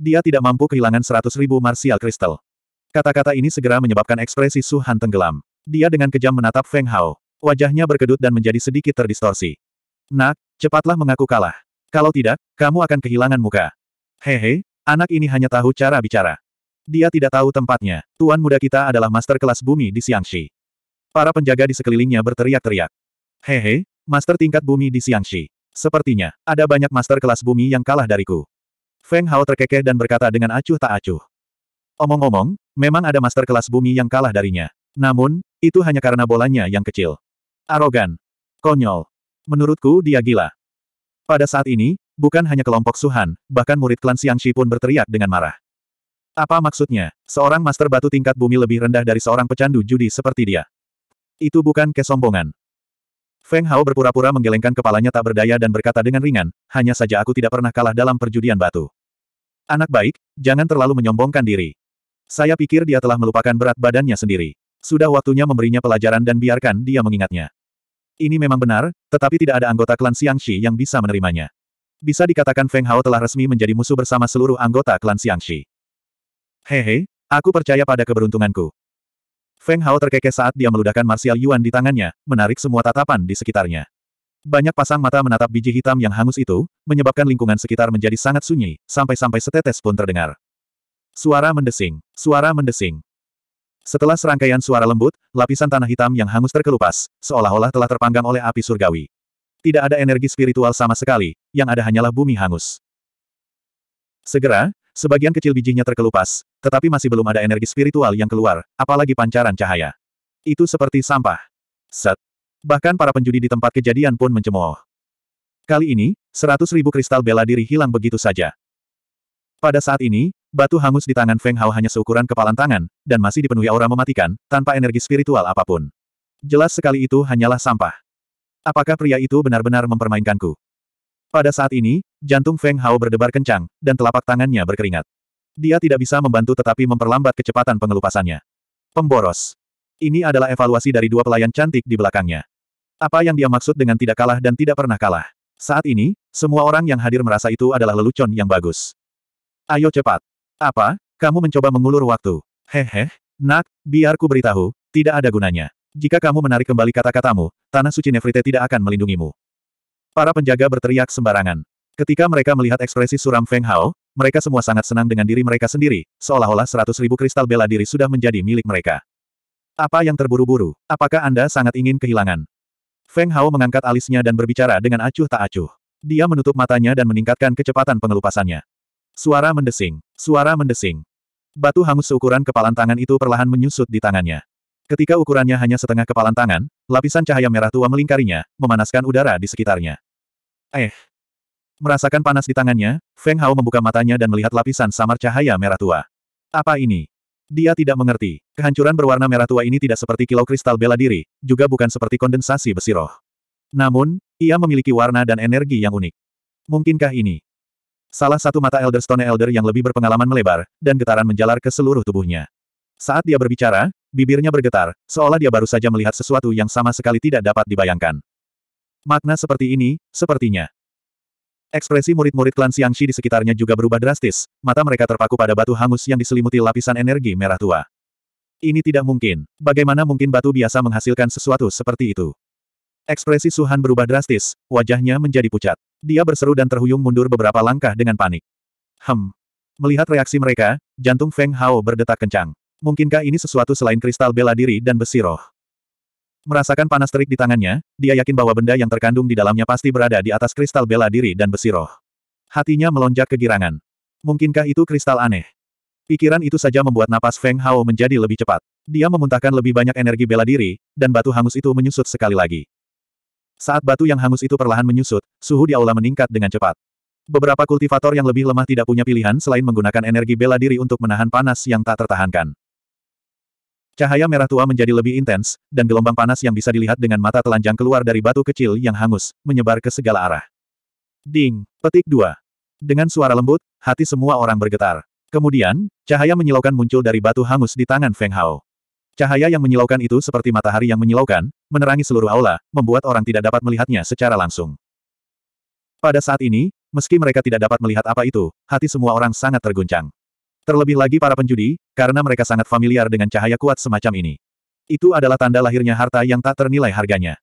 [SPEAKER 1] Dia tidak mampu kehilangan seratus ribu martial kristal. Kata-kata ini segera menyebabkan ekspresi Su Han tenggelam. Dia dengan kejam menatap Feng Hao. Wajahnya berkedut dan menjadi sedikit terdistorsi. Nak, cepatlah mengaku kalah. Kalau tidak, kamu akan kehilangan muka. Hehe, anak ini hanya tahu cara bicara. Dia tidak tahu tempatnya. Tuan muda kita adalah master kelas bumi di Xiangxi. Para penjaga di sekelilingnya berteriak-teriak. Hehe, master tingkat bumi di Xiangxi. Sepertinya, ada banyak master kelas bumi yang kalah dariku. Feng Hao terkekeh dan berkata dengan acuh tak acuh. Omong-omong, memang ada master kelas bumi yang kalah darinya. Namun, itu hanya karena bolanya yang kecil. Arogan. Konyol. Menurutku dia gila. Pada saat ini, bukan hanya kelompok Suhan, bahkan murid klan Siang Xiangxi pun berteriak dengan marah. Apa maksudnya, seorang master batu tingkat bumi lebih rendah dari seorang pecandu judi seperti dia? Itu bukan kesombongan. Feng Hao berpura-pura menggelengkan kepalanya tak berdaya dan berkata dengan ringan, hanya saja aku tidak pernah kalah dalam perjudian batu. Anak baik, jangan terlalu menyombongkan diri. Saya pikir dia telah melupakan berat badannya sendiri. Sudah waktunya memberinya pelajaran dan biarkan dia mengingatnya. Ini memang benar, tetapi tidak ada anggota klan Xiangxi yang bisa menerimanya. Bisa dikatakan Feng Hao telah resmi menjadi musuh bersama seluruh anggota klan Xiangxi. Hehe, aku percaya pada keberuntunganku. Feng Hao terkekeh saat dia meludahkan Martial Yuan di tangannya, menarik semua tatapan di sekitarnya. Banyak pasang mata menatap biji hitam yang hangus itu, menyebabkan lingkungan sekitar menjadi sangat sunyi, sampai-sampai setetes pun terdengar. Suara mendesing, suara mendesing. Setelah serangkaian suara lembut, lapisan tanah hitam yang hangus terkelupas, seolah-olah telah terpanggang oleh api surgawi. Tidak ada energi spiritual sama sekali, yang ada hanyalah bumi hangus. Segera, sebagian kecil bijinya terkelupas, tetapi masih belum ada energi spiritual yang keluar, apalagi pancaran cahaya. Itu seperti sampah. Set. Bahkan para penjudi di tempat kejadian pun mencemooh. Kali ini, seratus ribu kristal bela diri hilang begitu saja. Pada saat ini, batu hangus di tangan Feng Hao hanya seukuran kepalan tangan, dan masih dipenuhi aura mematikan, tanpa energi spiritual apapun. Jelas sekali itu hanyalah sampah. Apakah pria itu benar-benar mempermainkanku? Pada saat ini, jantung Feng Hao berdebar kencang, dan telapak tangannya berkeringat. Dia tidak bisa membantu tetapi memperlambat kecepatan pengelupasannya. Pemboros. Ini adalah evaluasi dari dua pelayan cantik di belakangnya. Apa yang dia maksud dengan tidak kalah dan tidak pernah kalah? Saat ini, semua orang yang hadir merasa itu adalah lelucon yang bagus. Ayo cepat. Apa? Kamu mencoba mengulur waktu. Hehe, nak, biarku beritahu, tidak ada gunanya. Jika kamu menarik kembali kata-katamu, Tanah Suci Nefrite tidak akan melindungimu. Para penjaga berteriak sembarangan. Ketika mereka melihat ekspresi suram Feng Hao, mereka semua sangat senang dengan diri mereka sendiri, seolah-olah seratus ribu kristal bela diri sudah menjadi milik mereka. Apa yang terburu-buru? Apakah Anda sangat ingin kehilangan? Feng Hao mengangkat alisnya dan berbicara dengan acuh tak acuh. Dia menutup matanya dan meningkatkan kecepatan pengelupasannya. Suara mendesing, suara mendesing. Batu hangus seukuran kepalan tangan itu perlahan menyusut di tangannya. Ketika ukurannya hanya setengah kepalan tangan, lapisan cahaya merah tua melingkarinya, memanaskan udara di sekitarnya. Eh, Merasakan panas di tangannya, Feng Hao membuka matanya dan melihat lapisan samar cahaya merah tua. Apa ini? Dia tidak mengerti. Kehancuran berwarna merah tua ini tidak seperti kilau kristal bela diri, juga bukan seperti kondensasi besi roh. Namun, ia memiliki warna dan energi yang unik. Mungkinkah ini? Salah satu mata Elder Stone Elder yang lebih berpengalaman melebar, dan getaran menjalar ke seluruh tubuhnya. Saat dia berbicara, bibirnya bergetar, seolah dia baru saja melihat sesuatu yang sama sekali tidak dapat dibayangkan. Makna seperti ini, sepertinya. Ekspresi murid-murid klan Xiangxi di sekitarnya juga berubah drastis, mata mereka terpaku pada batu hangus yang diselimuti lapisan energi merah tua. Ini tidak mungkin. Bagaimana mungkin batu biasa menghasilkan sesuatu seperti itu? Ekspresi Suhan berubah drastis, wajahnya menjadi pucat. Dia berseru dan terhuyung mundur beberapa langkah dengan panik. Hem. Melihat reaksi mereka, jantung Feng Hao berdetak kencang. Mungkinkah ini sesuatu selain kristal bela diri dan besi roh? Merasakan panas terik di tangannya, dia yakin bahwa benda yang terkandung di dalamnya pasti berada di atas kristal bela diri dan besi roh. Hatinya melonjak kegirangan. Mungkinkah itu kristal aneh? Pikiran itu saja membuat napas Feng Hao menjadi lebih cepat. Dia memuntahkan lebih banyak energi bela diri, dan batu hangus itu menyusut sekali lagi. Saat batu yang hangus itu perlahan menyusut, suhu di aula meningkat dengan cepat. Beberapa kultivator yang lebih lemah tidak punya pilihan selain menggunakan energi bela diri untuk menahan panas yang tak tertahankan. Cahaya merah tua menjadi lebih intens, dan gelombang panas yang bisa dilihat dengan mata telanjang keluar dari batu kecil yang hangus, menyebar ke segala arah. Ding! Petik 2. Dengan suara lembut, hati semua orang bergetar. Kemudian, cahaya menyilaukan muncul dari batu hangus di tangan Feng Hao. Cahaya yang menyilaukan itu seperti matahari yang menyilaukan, menerangi seluruh aula, membuat orang tidak dapat melihatnya secara langsung. Pada saat ini, meski mereka tidak dapat melihat apa itu, hati semua orang sangat terguncang. Terlebih lagi para penjudi, karena mereka sangat familiar dengan cahaya kuat semacam ini. Itu adalah tanda lahirnya harta yang tak ternilai harganya.